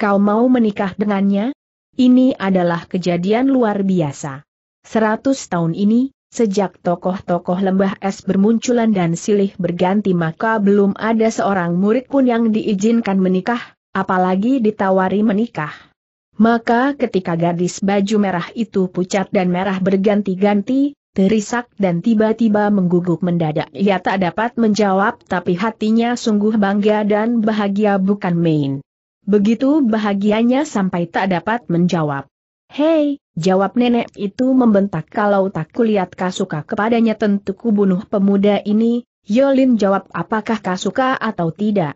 S1: Kau mau menikah dengannya? Ini adalah kejadian luar biasa. Seratus tahun ini, Sejak tokoh-tokoh lembah es bermunculan dan silih berganti maka belum ada seorang murid pun yang diizinkan menikah, apalagi ditawari menikah. Maka ketika gadis baju merah itu pucat dan merah berganti-ganti, terisak dan tiba-tiba mengguguk mendadak ia tak dapat menjawab tapi hatinya sungguh bangga dan bahagia bukan main. Begitu bahagianya sampai tak dapat menjawab. Hei, jawab nenek itu membentak kalau tak kulihat Kasuka kepadanya tentu kubunuh pemuda ini, Yolin jawab apakah Kasuka atau tidak.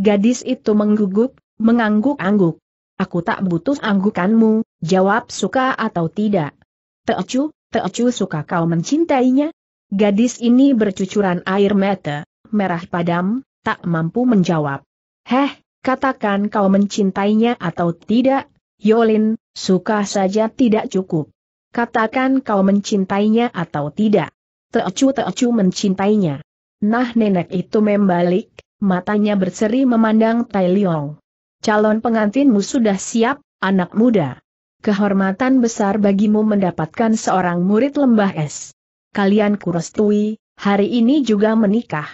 S1: Gadis itu mengguguk, mengangguk-angguk. Aku tak butuh anggukanmu, jawab suka atau tidak. Teocu, teocu suka kau mencintainya? Gadis ini bercucuran air mata, merah padam, tak mampu menjawab. Heh, katakan kau mencintainya atau tidak, Yolin, suka saja tidak cukup. Katakan kau mencintainya atau tidak. Teocu-teocu mencintainya. Nah nenek itu membalik, matanya berseri memandang Tai Leong. Calon pengantinmu sudah siap, anak muda. Kehormatan besar bagimu mendapatkan seorang murid lembah es. Kalian kurestui, hari ini juga menikah.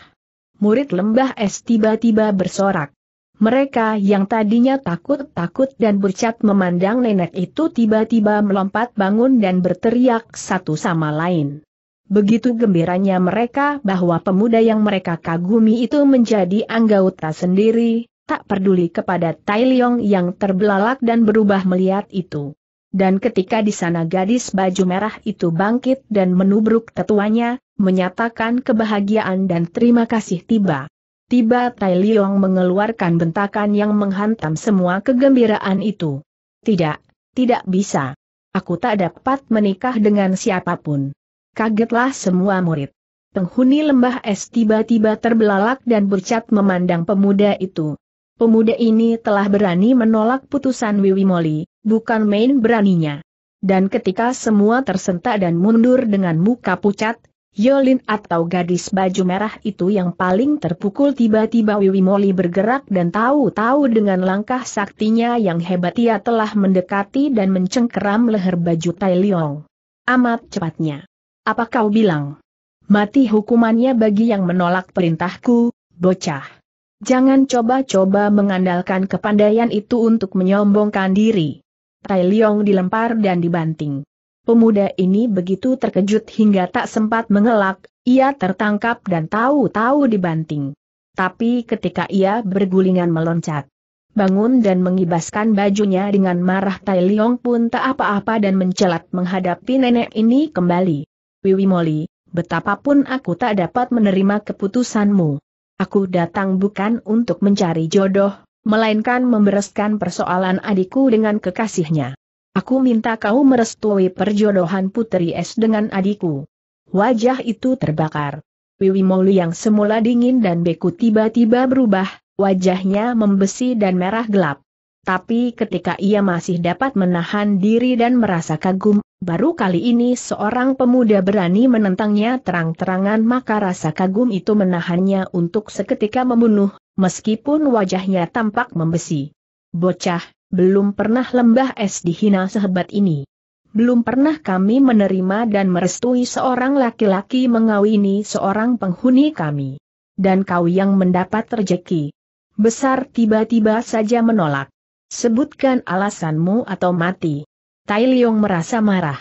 S1: Murid lembah es tiba-tiba bersorak. Mereka yang tadinya takut-takut dan bercat memandang nenek itu tiba-tiba melompat bangun dan berteriak satu sama lain. Begitu gembiranya mereka bahwa pemuda yang mereka kagumi itu menjadi anggota sendiri, tak peduli kepada Tai Leong yang terbelalak dan berubah melihat itu. Dan ketika di sana gadis baju merah itu bangkit dan menubruk tetuanya, menyatakan kebahagiaan dan terima kasih tiba tiba Tai Liong mengeluarkan bentakan yang menghantam semua kegembiraan itu. Tidak, tidak bisa. Aku tak dapat menikah dengan siapapun. Kagetlah semua murid. Penghuni lembah es tiba-tiba terbelalak dan bercat memandang pemuda itu. Pemuda ini telah berani menolak putusan Wiwi Moli, bukan main beraninya. Dan ketika semua tersentak dan mundur dengan muka pucat, Yolin atau gadis baju merah itu yang paling terpukul tiba-tiba Wiwi Moli bergerak dan tahu-tahu dengan langkah saktinya yang hebat ia telah mendekati dan mencengkeram leher baju Tai Leong. Amat cepatnya. Apa kau bilang? Mati hukumannya bagi yang menolak perintahku, bocah. Jangan coba-coba mengandalkan kepandaian itu untuk menyombongkan diri. Tai Leong dilempar dan dibanting. Pemuda ini begitu terkejut hingga tak sempat mengelak, ia tertangkap dan tahu-tahu dibanting. Tapi ketika ia bergulingan meloncat, bangun dan mengibaskan bajunya dengan marah Tai Leong pun tak apa-apa dan mencelat menghadapi nenek ini kembali. Wiwi Moli, betapapun aku tak dapat menerima keputusanmu. Aku datang bukan untuk mencari jodoh, melainkan membereskan persoalan adikku dengan kekasihnya. Aku minta kau merestui perjodohan Putri Es dengan adikku. Wajah itu terbakar. Wiwi Molu yang semula dingin dan beku tiba-tiba berubah, wajahnya membesi dan merah gelap. Tapi ketika ia masih dapat menahan diri dan merasa kagum, baru kali ini seorang pemuda berani menentangnya terang-terangan maka rasa kagum itu menahannya untuk seketika membunuh, meskipun wajahnya tampak membesi. Bocah, belum pernah lembah es dihina sehebat ini. Belum pernah kami menerima dan merestui seorang laki-laki mengawini seorang penghuni kami. Dan kau yang mendapat rejeki. Besar tiba-tiba saja menolak. Sebutkan alasanmu atau mati. Tai Leong merasa marah.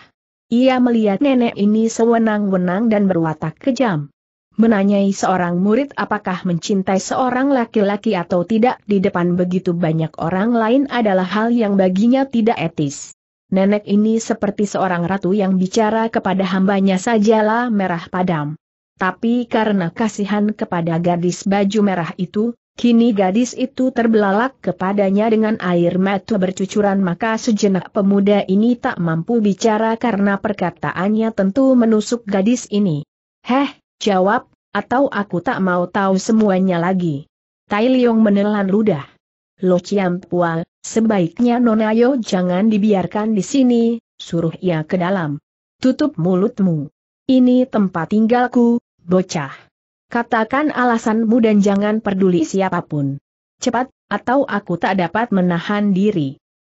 S1: Ia melihat nenek ini sewenang-wenang dan berwatak kejam. Menanyai seorang murid apakah mencintai seorang laki-laki atau tidak di depan begitu banyak orang lain adalah hal yang baginya tidak etis. Nenek ini seperti seorang ratu yang bicara kepada hambanya sajalah merah padam. Tapi karena kasihan kepada gadis baju merah itu, kini gadis itu terbelalak kepadanya dengan air mata bercucuran maka sejenak pemuda ini tak mampu bicara karena perkataannya tentu menusuk gadis ini. Heh, Jawab, atau aku tak mau tahu semuanya lagi. Tai Liong menelan ludah. Lo Chiam Pua, sebaiknya Nonayo jangan dibiarkan di sini, suruh ia ke dalam. Tutup mulutmu. Ini tempat tinggalku, bocah. Katakan alasanmu dan jangan peduli siapapun. Cepat, atau aku tak dapat menahan diri.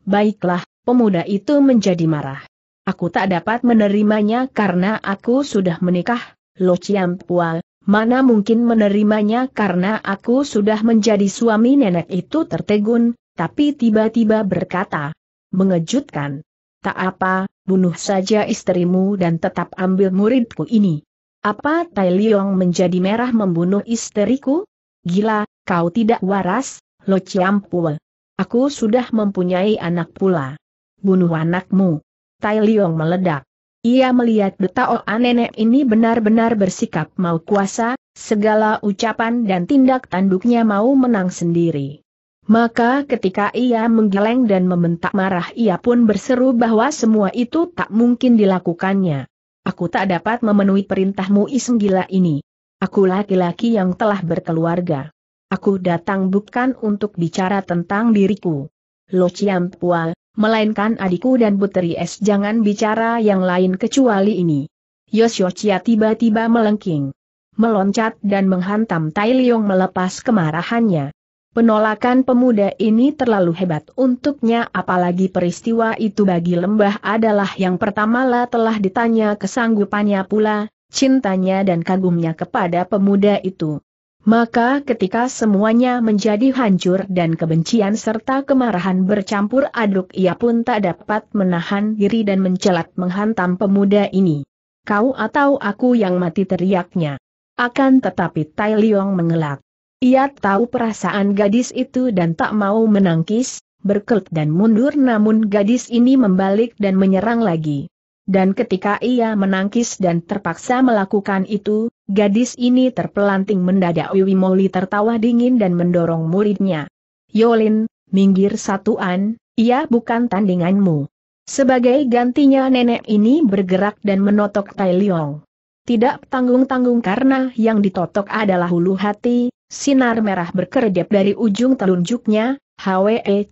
S1: Baiklah, pemuda itu menjadi marah. Aku tak dapat menerimanya karena aku sudah menikah, Lo Pua, mana mungkin menerimanya karena aku sudah menjadi suami nenek itu tertegun, tapi tiba-tiba berkata. Mengejutkan. Tak apa, bunuh saja istrimu dan tetap ambil muridku ini. Apa Tai Liong menjadi merah membunuh istriku? Gila, kau tidak waras, Lo Pua. Aku sudah mempunyai anak pula. Bunuh anakmu. Tai Liong meledak. Ia melihat betapa nenek ini benar-benar bersikap mau kuasa, segala ucapan dan tindak tanduknya mau menang sendiri. Maka ketika ia menggeleng dan membentak marah ia pun berseru bahwa semua itu tak mungkin dilakukannya. Aku tak dapat memenuhi perintahmu iseng gila ini. Aku laki-laki yang telah berkeluarga. Aku datang bukan untuk bicara tentang diriku. Lo Pua, melainkan adikku dan Putri Es jangan bicara yang lain kecuali ini. Chia tiba-tiba melengking, meloncat dan menghantam Tai Leong melepas kemarahannya. Penolakan pemuda ini terlalu hebat untuknya apalagi peristiwa itu bagi lembah adalah yang pertama lah telah ditanya kesanggupannya pula, cintanya dan kagumnya kepada pemuda itu. Maka ketika semuanya menjadi hancur dan kebencian serta kemarahan bercampur aduk ia pun tak dapat menahan diri dan mencelat menghantam pemuda ini. Kau atau aku yang mati teriaknya. Akan tetapi Tai Liong mengelak. Ia tahu perasaan gadis itu dan tak mau menangkis, berkelut dan mundur namun gadis ini membalik dan menyerang lagi. Dan ketika ia menangkis dan terpaksa melakukan itu, Gadis ini terpelanting mendadak Wiwi Moli tertawa dingin dan mendorong muridnya. Yolin, minggir satuan, ia bukan tandinganmu. Sebagai gantinya nenek ini bergerak dan menotok Tai Leong. Tidak tanggung-tanggung karena yang ditotok adalah hulu hati, sinar merah berkedip dari ujung telunjuknya,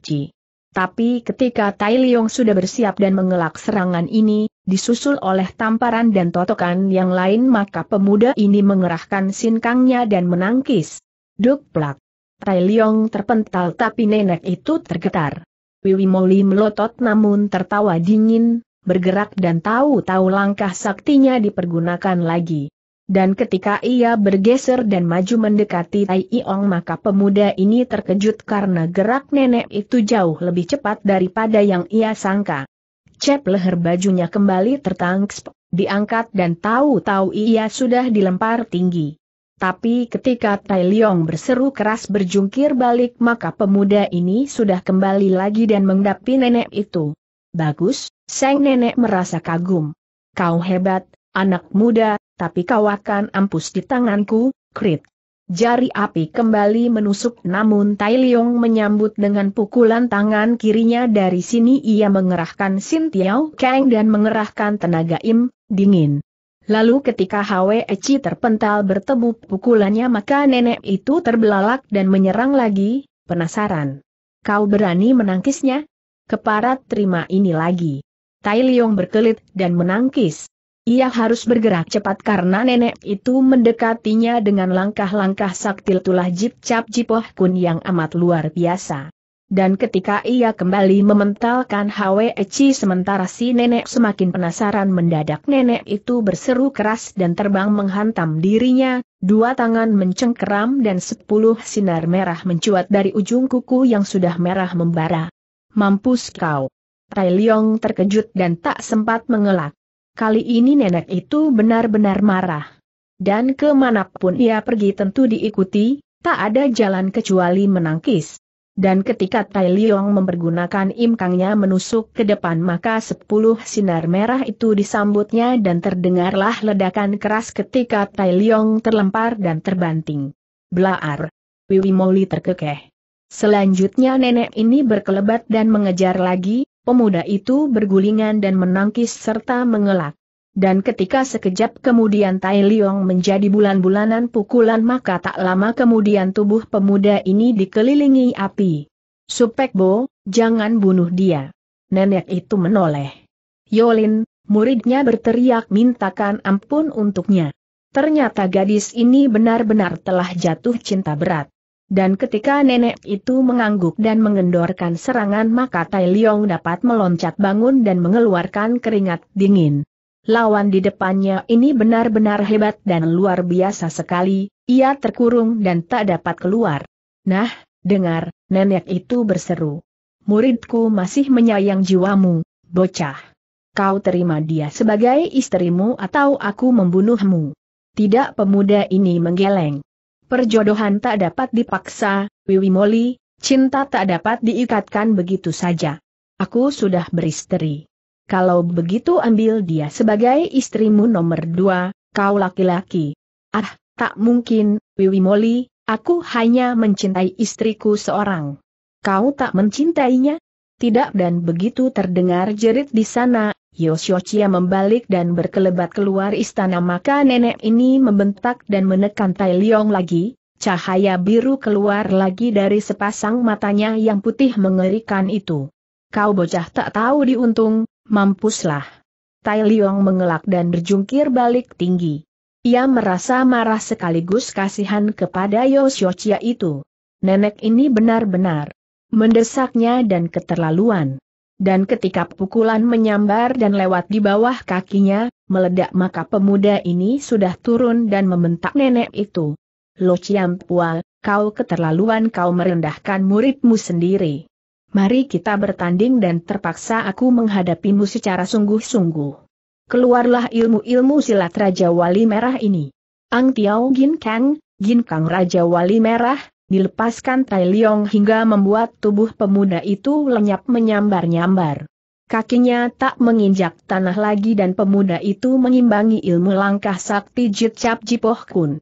S1: chi. Tapi ketika Tai Liong sudah bersiap dan mengelak serangan ini, disusul oleh tamparan dan totokan yang lain maka pemuda ini mengerahkan sinkangnya dan menangkis. Duk plak. Tai Liong terpental tapi nenek itu tergetar. Wiwi Moli melotot namun tertawa dingin, bergerak dan tahu-tahu langkah saktinya dipergunakan lagi. Dan ketika ia bergeser dan maju mendekati Tai Iong maka pemuda ini terkejut karena gerak nenek itu jauh lebih cepat daripada yang ia sangka. Cep leher bajunya kembali tertangks, diangkat dan tahu-tahu ia sudah dilempar tinggi. Tapi ketika Tai Liong berseru keras berjungkir balik maka pemuda ini sudah kembali lagi dan menghadapi nenek itu. Bagus, sang nenek merasa kagum. Kau hebat, anak muda, tapi kau akan ampus di tanganku, Krit. Jari api kembali menusuk namun Tai Leong menyambut dengan pukulan tangan kirinya dari sini ia mengerahkan Sin Tiao Kang dan mengerahkan tenaga Im, dingin. Lalu ketika Hwe Eci terpental bertemu pukulannya maka nenek itu terbelalak dan menyerang lagi, penasaran. Kau berani menangkisnya? Keparat terima ini lagi. Tai Leong berkelit dan menangkis. Ia harus bergerak cepat karena nenek itu mendekatinya dengan langkah-langkah sakti tulah jip-cap jipoh kun yang amat luar biasa. Dan ketika ia kembali mementalkan Hwe Eci sementara si nenek semakin penasaran mendadak nenek itu berseru keras dan terbang menghantam dirinya, dua tangan mencengkeram dan sepuluh sinar merah mencuat dari ujung kuku yang sudah merah membara. Mampus kau! Tai Leong terkejut dan tak sempat mengelak. Kali ini nenek itu benar-benar marah. Dan kemanapun ia pergi tentu diikuti, tak ada jalan kecuali menangkis. Dan ketika Tai Liong mempergunakan imkangnya menusuk ke depan maka sepuluh sinar merah itu disambutnya dan terdengarlah ledakan keras ketika Tai Liong terlempar dan terbanting. Blaar! Wiwi Moli terkekeh. Selanjutnya nenek ini berkelebat dan mengejar lagi, pemuda itu bergulingan dan menangkis serta mengelak. Dan ketika sekejap kemudian Tai Liong menjadi bulan-bulanan pukulan maka tak lama kemudian tubuh pemuda ini dikelilingi api. Supek Bo, jangan bunuh dia. Nenek itu menoleh. Yolin, muridnya berteriak mintakan ampun untuknya. Ternyata gadis ini benar-benar telah jatuh cinta berat. Dan ketika nenek itu mengangguk dan mengendorkan serangan maka Tai Liong dapat meloncat bangun dan mengeluarkan keringat dingin. Lawan di depannya ini benar-benar hebat dan luar biasa sekali, ia terkurung dan tak dapat keluar. Nah, dengar, nenek itu berseru. Muridku masih menyayang jiwamu, bocah. Kau terima dia sebagai istrimu atau aku membunuhmu. Tidak pemuda ini menggeleng perjodohan tak dapat dipaksa, Wiwi Moli, cinta tak dapat diikatkan begitu saja. Aku sudah beristri. Kalau begitu ambil dia sebagai istrimu nomor dua, kau laki-laki. Ah, tak mungkin, Wiwi Moli, aku hanya mencintai istriku seorang. Kau tak mencintainya? Tidak dan begitu terdengar jerit di sana, Chia membalik dan berkelebat keluar istana maka nenek ini membentak dan menekan Tai Leong lagi, cahaya biru keluar lagi dari sepasang matanya yang putih mengerikan itu. Kau bocah tak tahu diuntung, mampuslah. Tai Leong mengelak dan berjungkir balik tinggi. Ia merasa marah sekaligus kasihan kepada Chia itu. Nenek ini benar-benar mendesaknya dan keterlaluan dan ketika pukulan menyambar dan lewat di bawah kakinya, meledak maka pemuda ini sudah turun dan membentak nenek itu. Lo Ciampua, kau keterlaluan kau merendahkan muridmu sendiri. Mari kita bertanding dan terpaksa aku menghadapimu secara sungguh-sungguh. Keluarlah ilmu-ilmu silat Raja Wali Merah ini. Ang Tiao Gin Kang, Gin Kang Raja Wali Merah, dilepaskan Tai Leong hingga membuat tubuh pemuda itu lenyap menyambar-nyambar. Kakinya tak menginjak tanah lagi dan pemuda itu mengimbangi ilmu langkah sakti Jit Cap Jipoh Kun.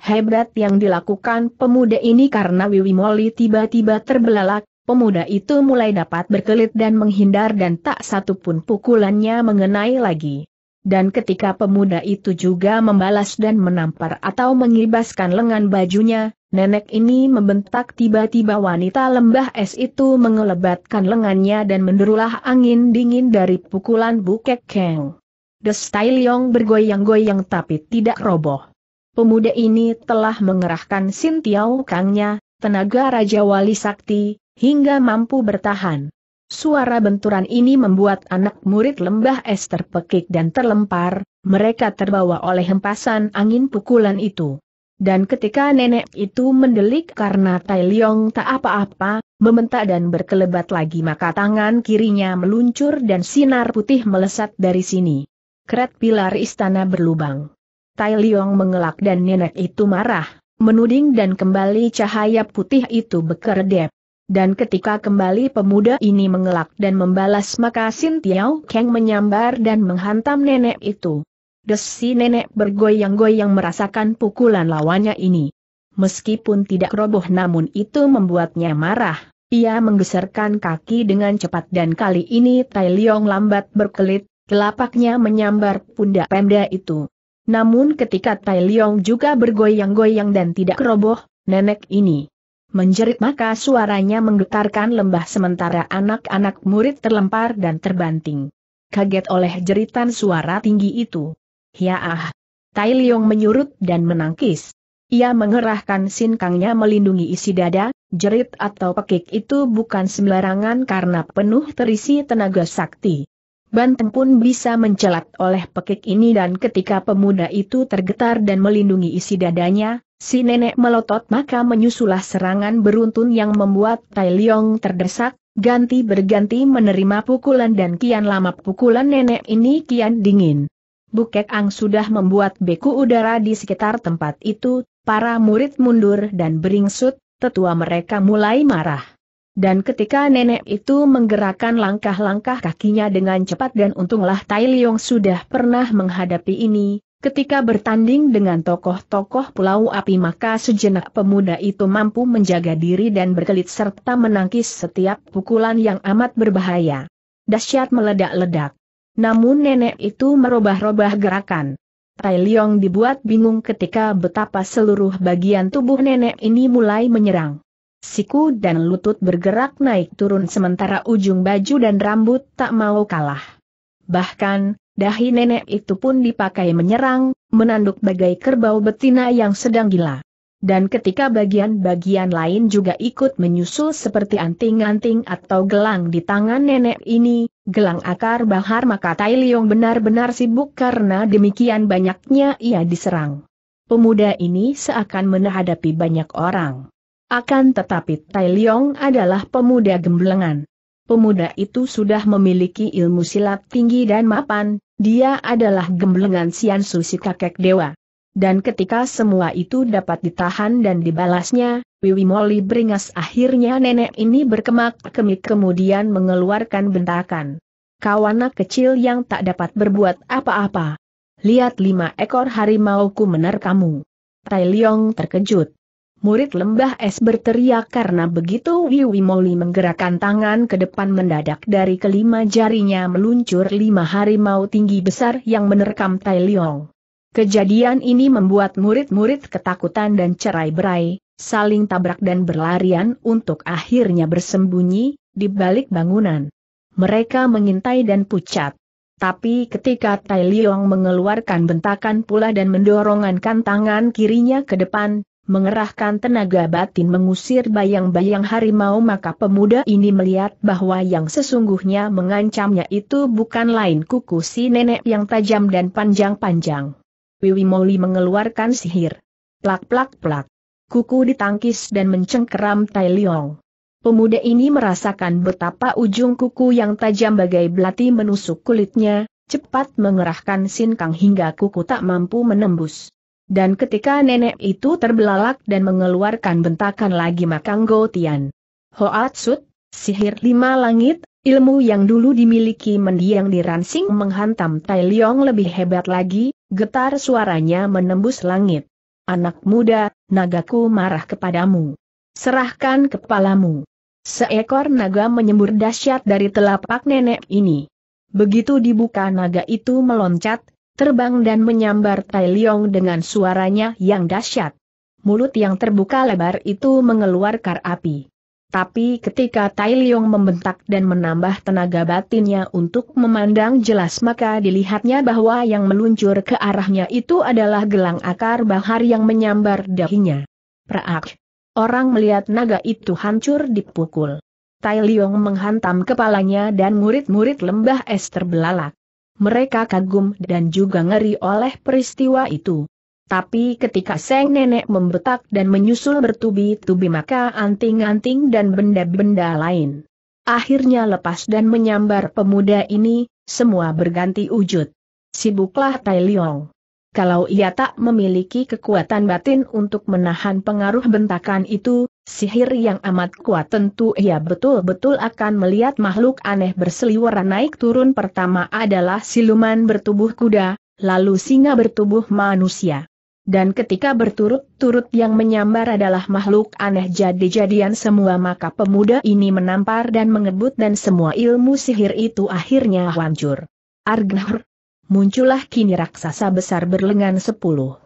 S1: Hebat yang dilakukan pemuda ini karena Wiwi Moli tiba-tiba terbelalak, pemuda itu mulai dapat berkelit dan menghindar dan tak satupun pukulannya mengenai lagi. Dan ketika pemuda itu juga membalas dan menampar atau mengibaskan lengan bajunya, nenek ini membentak tiba-tiba wanita lembah es itu mengelebatkan lengannya dan menderulah angin dingin dari pukulan bukek keng. style Yong bergoyang-goyang tapi tidak roboh. Pemuda ini telah mengerahkan sintiau Kangnya, tenaga Raja Wali Sakti, hingga mampu bertahan. Suara benturan ini membuat anak murid lembah es terpekik dan terlempar, mereka terbawa oleh hempasan angin pukulan itu. Dan ketika nenek itu mendelik karena Tai Leong tak apa-apa, membentak dan berkelebat lagi maka tangan kirinya meluncur dan sinar putih melesat dari sini. Keret pilar istana berlubang. Tai Leong mengelak dan nenek itu marah, menuding dan kembali cahaya putih itu bekerdep. Dan ketika kembali pemuda ini mengelak dan membalas maka Sin Tiao Kang menyambar dan menghantam nenek itu. Desi nenek bergoyang-goyang merasakan pukulan lawannya ini. Meskipun tidak roboh namun itu membuatnya marah. Ia menggeserkan kaki dengan cepat dan kali ini Tai Liong lambat berkelit, telapaknya menyambar pundak pemda itu. Namun ketika Tai Liong juga bergoyang-goyang dan tidak roboh, nenek ini menjerit maka suaranya menggetarkan lembah sementara anak-anak murid terlempar dan terbanting. Kaget oleh jeritan suara tinggi itu. Ya ah! Tai Liong menyurut dan menangkis. Ia mengerahkan sinkangnya melindungi isi dada, jerit atau pekik itu bukan sembarangan karena penuh terisi tenaga sakti. Banteng pun bisa mencelat oleh pekik ini dan ketika pemuda itu tergetar dan melindungi isi dadanya, si nenek melotot maka menyusulah serangan beruntun yang membuat Tai Leong terdesak, ganti berganti menerima pukulan dan kian lama pukulan nenek ini kian dingin. Bukek Ang sudah membuat beku udara di sekitar tempat itu, para murid mundur dan beringsut, tetua mereka mulai marah. Dan ketika nenek itu menggerakkan langkah-langkah kakinya dengan cepat dan untunglah Tai Liong sudah pernah menghadapi ini, ketika bertanding dengan tokoh-tokoh Pulau Api maka sejenak pemuda itu mampu menjaga diri dan berkelit serta menangkis setiap pukulan yang amat berbahaya. Dasyat meledak-ledak. Namun nenek itu merubah rubah gerakan. Tai Liong dibuat bingung ketika betapa seluruh bagian tubuh nenek ini mulai menyerang. Siku dan lutut bergerak naik turun sementara ujung baju dan rambut tak mau kalah. Bahkan, dahi nenek itu pun dipakai menyerang, menanduk bagai kerbau betina yang sedang gila. Dan ketika bagian-bagian lain juga ikut menyusul seperti anting-anting atau gelang di tangan nenek ini, gelang akar bahar maka Tai Leong benar-benar sibuk karena demikian banyaknya ia diserang. Pemuda ini seakan menghadapi banyak orang. Akan tetapi Tai Leong adalah pemuda gemblengan. Pemuda itu sudah memiliki ilmu silat tinggi dan mapan, dia adalah gemblengan Sian Susi kakek dewa. Dan ketika semua itu dapat ditahan dan dibalasnya, Wiwi Moli beringas akhirnya nenek ini berkemak-kemik kemudian mengeluarkan bentakan. Kawana kecil yang tak dapat berbuat apa-apa. Lihat lima ekor harimauku menerkamu. Tai Leong terkejut. Murid lembah es berteriak karena begitu Wiwi Moli menggerakkan tangan ke depan mendadak dari kelima jarinya meluncur lima harimau tinggi besar yang menerkam Tai Leong. Kejadian ini membuat murid-murid ketakutan dan cerai-berai, saling tabrak dan berlarian untuk akhirnya bersembunyi di balik bangunan. Mereka mengintai dan pucat. Tapi ketika Tai Leong mengeluarkan bentakan pula dan mendorongkan tangan kirinya ke depan, mengerahkan tenaga batin mengusir bayang-bayang harimau maka pemuda ini melihat bahwa yang sesungguhnya mengancamnya itu bukan lain kuku si nenek yang tajam dan panjang-panjang. Wiwi Moli mengeluarkan sihir. Plak-plak-plak. Kuku ditangkis dan mencengkeram Tai Leong. Pemuda ini merasakan betapa ujung kuku yang tajam bagai belati menusuk kulitnya, cepat mengerahkan sinkang hingga kuku tak mampu menembus. Dan ketika nenek itu terbelalak dan mengeluarkan bentakan lagi makang Gotian. Hoatsut, sihir lima langit, ilmu yang dulu dimiliki mendiang di Ransing menghantam Tai Leong lebih hebat lagi, getar suaranya menembus langit. Anak muda, nagaku marah kepadamu. Serahkan kepalamu. Seekor naga menyembur dahsyat dari telapak nenek ini. Begitu dibuka naga itu meloncat, terbang dan menyambar Tai Liong dengan suaranya yang dahsyat. Mulut yang terbuka lebar itu mengeluarkan api. Tapi ketika Tai Liong membentak dan menambah tenaga batinnya untuk memandang jelas maka dilihatnya bahwa yang meluncur ke arahnya itu adalah gelang akar bahar yang menyambar dahinya. Praak! Orang melihat naga itu hancur dipukul. Tai Liong menghantam kepalanya dan murid-murid lembah es terbelalak mereka kagum dan juga ngeri oleh peristiwa itu. Tapi ketika Seng nenek membetak dan menyusul bertubi-tubi maka anting-anting dan benda-benda lain. Akhirnya lepas dan menyambar pemuda ini, semua berganti wujud. Sibuklah Tai Leong. Kalau ia tak memiliki kekuatan batin untuk menahan pengaruh bentakan itu, Sihir yang amat kuat tentu ia betul-betul akan melihat makhluk aneh berseliweran naik turun pertama adalah siluman bertubuh kuda, lalu singa bertubuh manusia. Dan ketika berturut-turut yang menyambar adalah makhluk aneh jadi-jadian semua maka pemuda ini menampar dan mengebut dan semua ilmu sihir itu akhirnya hancur. Argnar, Muncullah kini raksasa besar berlengan sepuluh.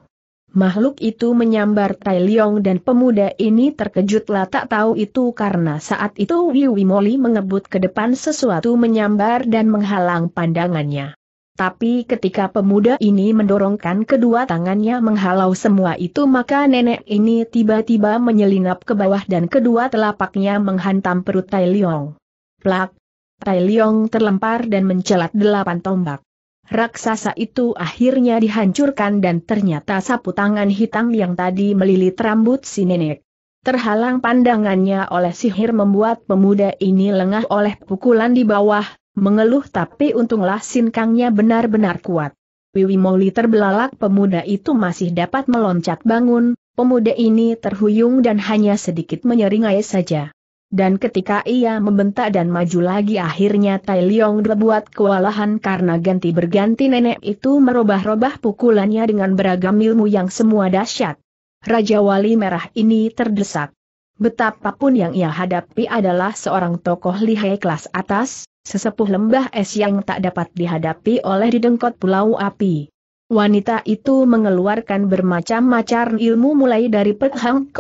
S1: Makhluk itu menyambar Tai Liong dan pemuda ini terkejutlah tak tahu itu karena saat itu Wiwi Moli mengebut ke depan sesuatu menyambar dan menghalang pandangannya. Tapi ketika pemuda ini mendorongkan kedua tangannya menghalau semua itu maka nenek ini tiba-tiba menyelinap ke bawah dan kedua telapaknya menghantam perut Tai Liong. Plak! Tai Liong terlempar dan mencelat delapan tombak. Raksasa itu akhirnya dihancurkan dan ternyata sapu tangan hitam yang tadi melilit rambut si nenek. Terhalang pandangannya oleh sihir membuat pemuda ini lengah oleh pukulan di bawah, mengeluh tapi untunglah sinkangnya benar-benar kuat. Wiwi Moli terbelalak pemuda itu masih dapat meloncat bangun, pemuda ini terhuyung dan hanya sedikit menyeringai saja. Dan ketika ia membentak dan maju lagi akhirnya Tai Leong berbuat kewalahan karena ganti berganti nenek itu merubah rubah pukulannya dengan beragam ilmu yang semua dahsyat. Raja Wali Merah ini terdesak. Betapapun yang ia hadapi adalah seorang tokoh lihai kelas atas, sesepuh lembah es yang tak dapat dihadapi oleh didengkot pulau api. Wanita itu mengeluarkan bermacam-macam ilmu mulai dari Pek Hang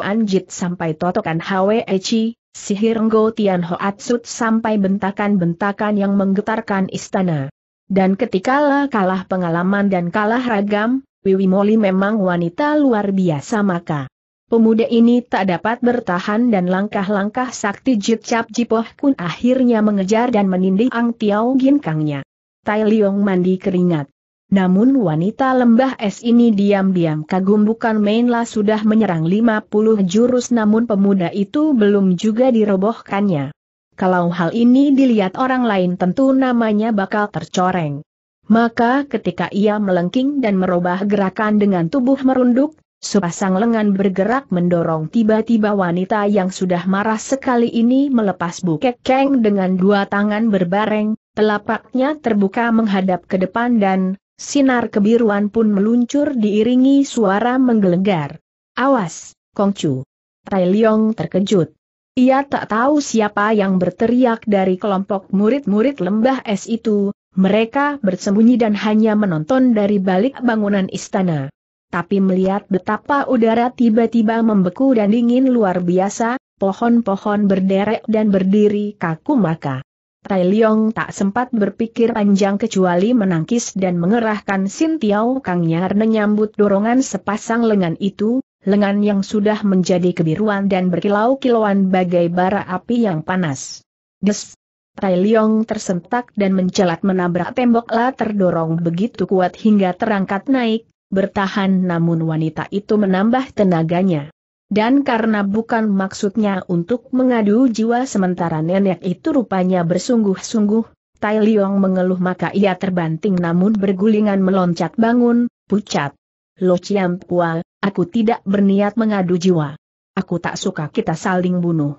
S1: sampai Totokan Hwe Echi, sihir Ngo Tian Hoatsut sampai bentakan-bentakan yang menggetarkan istana. Dan ketika lah kalah pengalaman dan kalah ragam, Wiwi Moli memang wanita luar biasa maka. Pemuda ini tak dapat bertahan dan langkah-langkah sakti Cap Jipoh Kun akhirnya mengejar dan menindih Ang Tiao Ginkangnya. Tai Liong mandi keringat. Namun wanita lembah es ini diam-diam kagum bukan mainlah sudah menyerang 50 jurus namun pemuda itu belum juga dirobohkannya. Kalau hal ini dilihat orang lain tentu namanya bakal tercoreng. Maka ketika ia melengking dan merubah gerakan dengan tubuh merunduk, sepasang lengan bergerak mendorong tiba-tiba wanita yang sudah marah sekali ini melepas bukek keng dengan dua tangan berbareng, telapaknya terbuka menghadap ke depan dan, Sinar kebiruan pun meluncur diiringi suara menggelegar. Awas, Kongcu. Tai Liong terkejut. Ia tak tahu siapa yang berteriak dari kelompok murid-murid lembah es itu, mereka bersembunyi dan hanya menonton dari balik bangunan istana. Tapi melihat betapa udara tiba-tiba membeku dan dingin luar biasa, pohon-pohon berderek dan berdiri kaku maka. Tai Leong tak sempat berpikir panjang kecuali menangkis dan mengerahkan Sin Tiao Kang Yar menyambut dorongan sepasang lengan itu, lengan yang sudah menjadi kebiruan dan berkilau-kilauan bagai bara api yang panas. Des! Tai Leong tersentak dan mencelat menabrak tembok temboklah terdorong begitu kuat hingga terangkat naik, bertahan namun wanita itu menambah tenaganya. Dan karena bukan maksudnya untuk mengadu jiwa sementara nenek itu rupanya bersungguh-sungguh, Tai Liong mengeluh maka ia terbanting namun bergulingan meloncat bangun, pucat. Lo Ciam Pua, aku tidak berniat mengadu jiwa. Aku tak suka kita saling bunuh.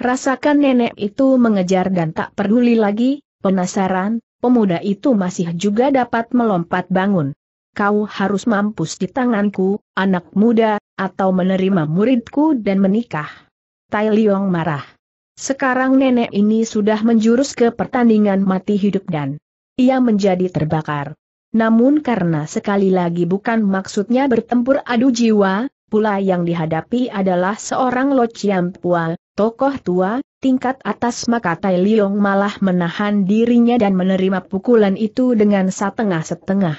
S1: Rasakan nenek itu mengejar dan tak peduli lagi, penasaran, pemuda itu masih juga dapat melompat bangun. Kau harus mampus di tanganku, anak muda, atau menerima muridku dan menikah. Tai Liong marah. Sekarang nenek ini sudah menjurus ke pertandingan mati hidup dan ia menjadi terbakar. Namun karena sekali lagi bukan maksudnya bertempur adu jiwa, pula yang dihadapi adalah seorang Lo Pual, tokoh tua, tingkat atas maka Tai Liong malah menahan dirinya dan menerima pukulan itu dengan setengah-setengah.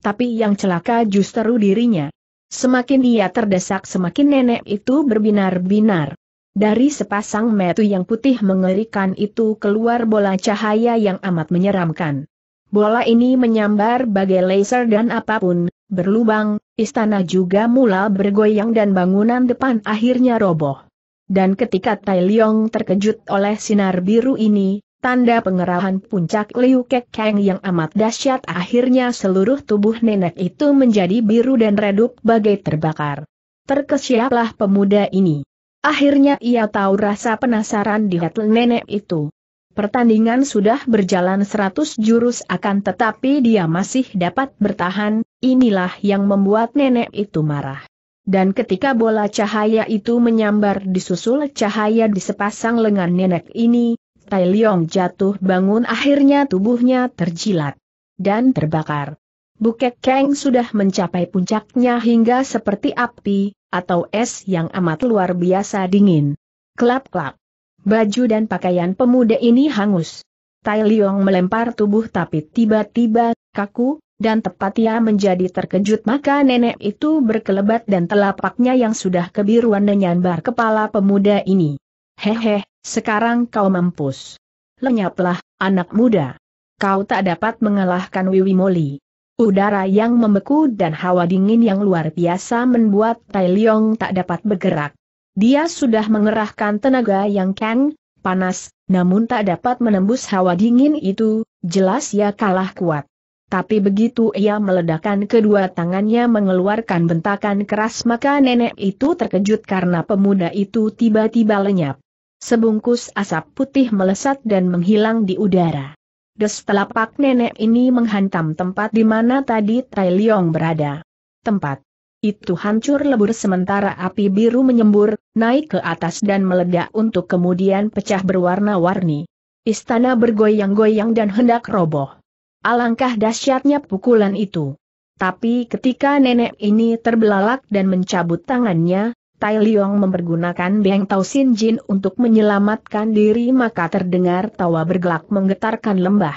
S1: Tapi yang celaka justru dirinya. Semakin dia terdesak semakin nenek itu berbinar-binar. Dari sepasang metu yang putih mengerikan itu keluar bola cahaya yang amat menyeramkan. Bola ini menyambar bagai laser dan apapun, berlubang, istana juga mula bergoyang dan bangunan depan akhirnya roboh. Dan ketika Tai Leong terkejut oleh sinar biru ini, Tanda pengerahan puncak Liu Kek yang amat dahsyat akhirnya seluruh tubuh nenek itu menjadi biru dan redup bagai terbakar. Terkesiaplah pemuda ini. Akhirnya ia tahu rasa penasaran di hati nenek itu. Pertandingan sudah berjalan seratus jurus akan tetapi dia masih dapat bertahan, inilah yang membuat nenek itu marah. Dan ketika bola cahaya itu menyambar disusul cahaya di sepasang lengan nenek ini, Tai Leong jatuh bangun akhirnya tubuhnya terjilat dan terbakar. Bukit Kang sudah mencapai puncaknya hingga seperti api, atau es yang amat luar biasa dingin. Klap-klap. Baju dan pakaian pemuda ini hangus. Tai Leong melempar tubuh tapi tiba-tiba, kaku, dan tepat ia menjadi terkejut maka nenek itu berkelebat dan telapaknya yang sudah kebiruan menyambar kepala pemuda ini. Hehe, sekarang kau mampus. Lenyaplah, anak muda. Kau tak dapat mengalahkan Wiwi Moli. Udara yang membeku dan hawa dingin yang luar biasa membuat Tai Leong tak dapat bergerak. Dia sudah mengerahkan tenaga yang kan, panas, namun tak dapat menembus hawa dingin itu, jelas ia kalah kuat. Tapi begitu ia meledakkan kedua tangannya mengeluarkan bentakan keras maka nenek itu terkejut karena pemuda itu tiba-tiba lenyap. Sebungkus asap putih melesat dan menghilang di udara. Des telapak nenek ini menghantam tempat di mana tadi Tai Liong berada. Tempat itu hancur lebur sementara api biru menyembur, naik ke atas dan meledak untuk kemudian pecah berwarna-warni. Istana bergoyang-goyang dan hendak roboh. Alangkah dahsyatnya pukulan itu. Tapi ketika nenek ini terbelalak dan mencabut tangannya, Tai Liong mempergunakan Beng Tau Sin Jin untuk menyelamatkan diri maka terdengar tawa bergelak menggetarkan lembah.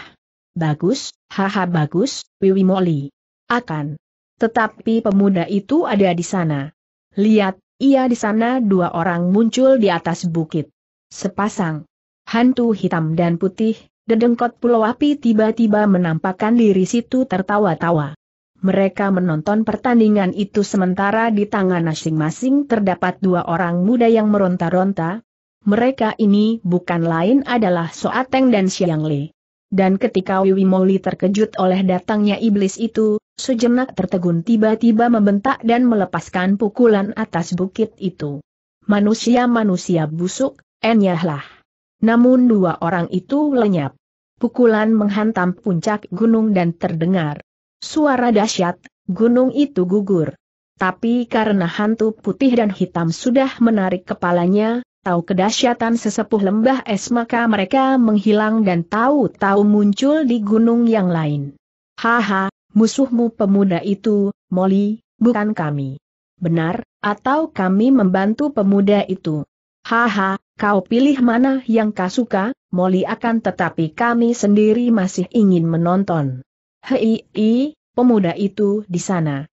S1: Bagus, haha bagus, Wiwi Moli. Akan. Tetapi pemuda itu ada di sana. Lihat, ia di sana dua orang muncul di atas bukit. Sepasang. Hantu hitam dan putih, dedengkot pulau api tiba-tiba menampakkan diri situ tertawa-tawa. Mereka menonton pertandingan itu sementara di tangan masing-masing terdapat dua orang muda yang meronta-ronta. Mereka ini bukan lain adalah Soateng dan Xiang Li. Dan ketika Wiwi Moli terkejut oleh datangnya iblis itu, sejenak tertegun tiba-tiba membentak dan melepaskan pukulan atas bukit itu. Manusia-manusia busuk, enyahlah. Namun dua orang itu lenyap. Pukulan menghantam puncak gunung dan terdengar Suara dahsyat, gunung itu gugur. Tapi karena hantu putih dan hitam sudah menarik kepalanya, tahu kedahsyatan sesepuh lembah es maka mereka menghilang dan tahu-tahu muncul di gunung yang lain. Haha, musuhmu pemuda itu, Molly, bukan kami. Benar, atau kami membantu pemuda itu. Haha, kau pilih mana yang kau suka, Molly akan tetapi kami sendiri masih ingin menonton. Hei, pemuda itu di sana.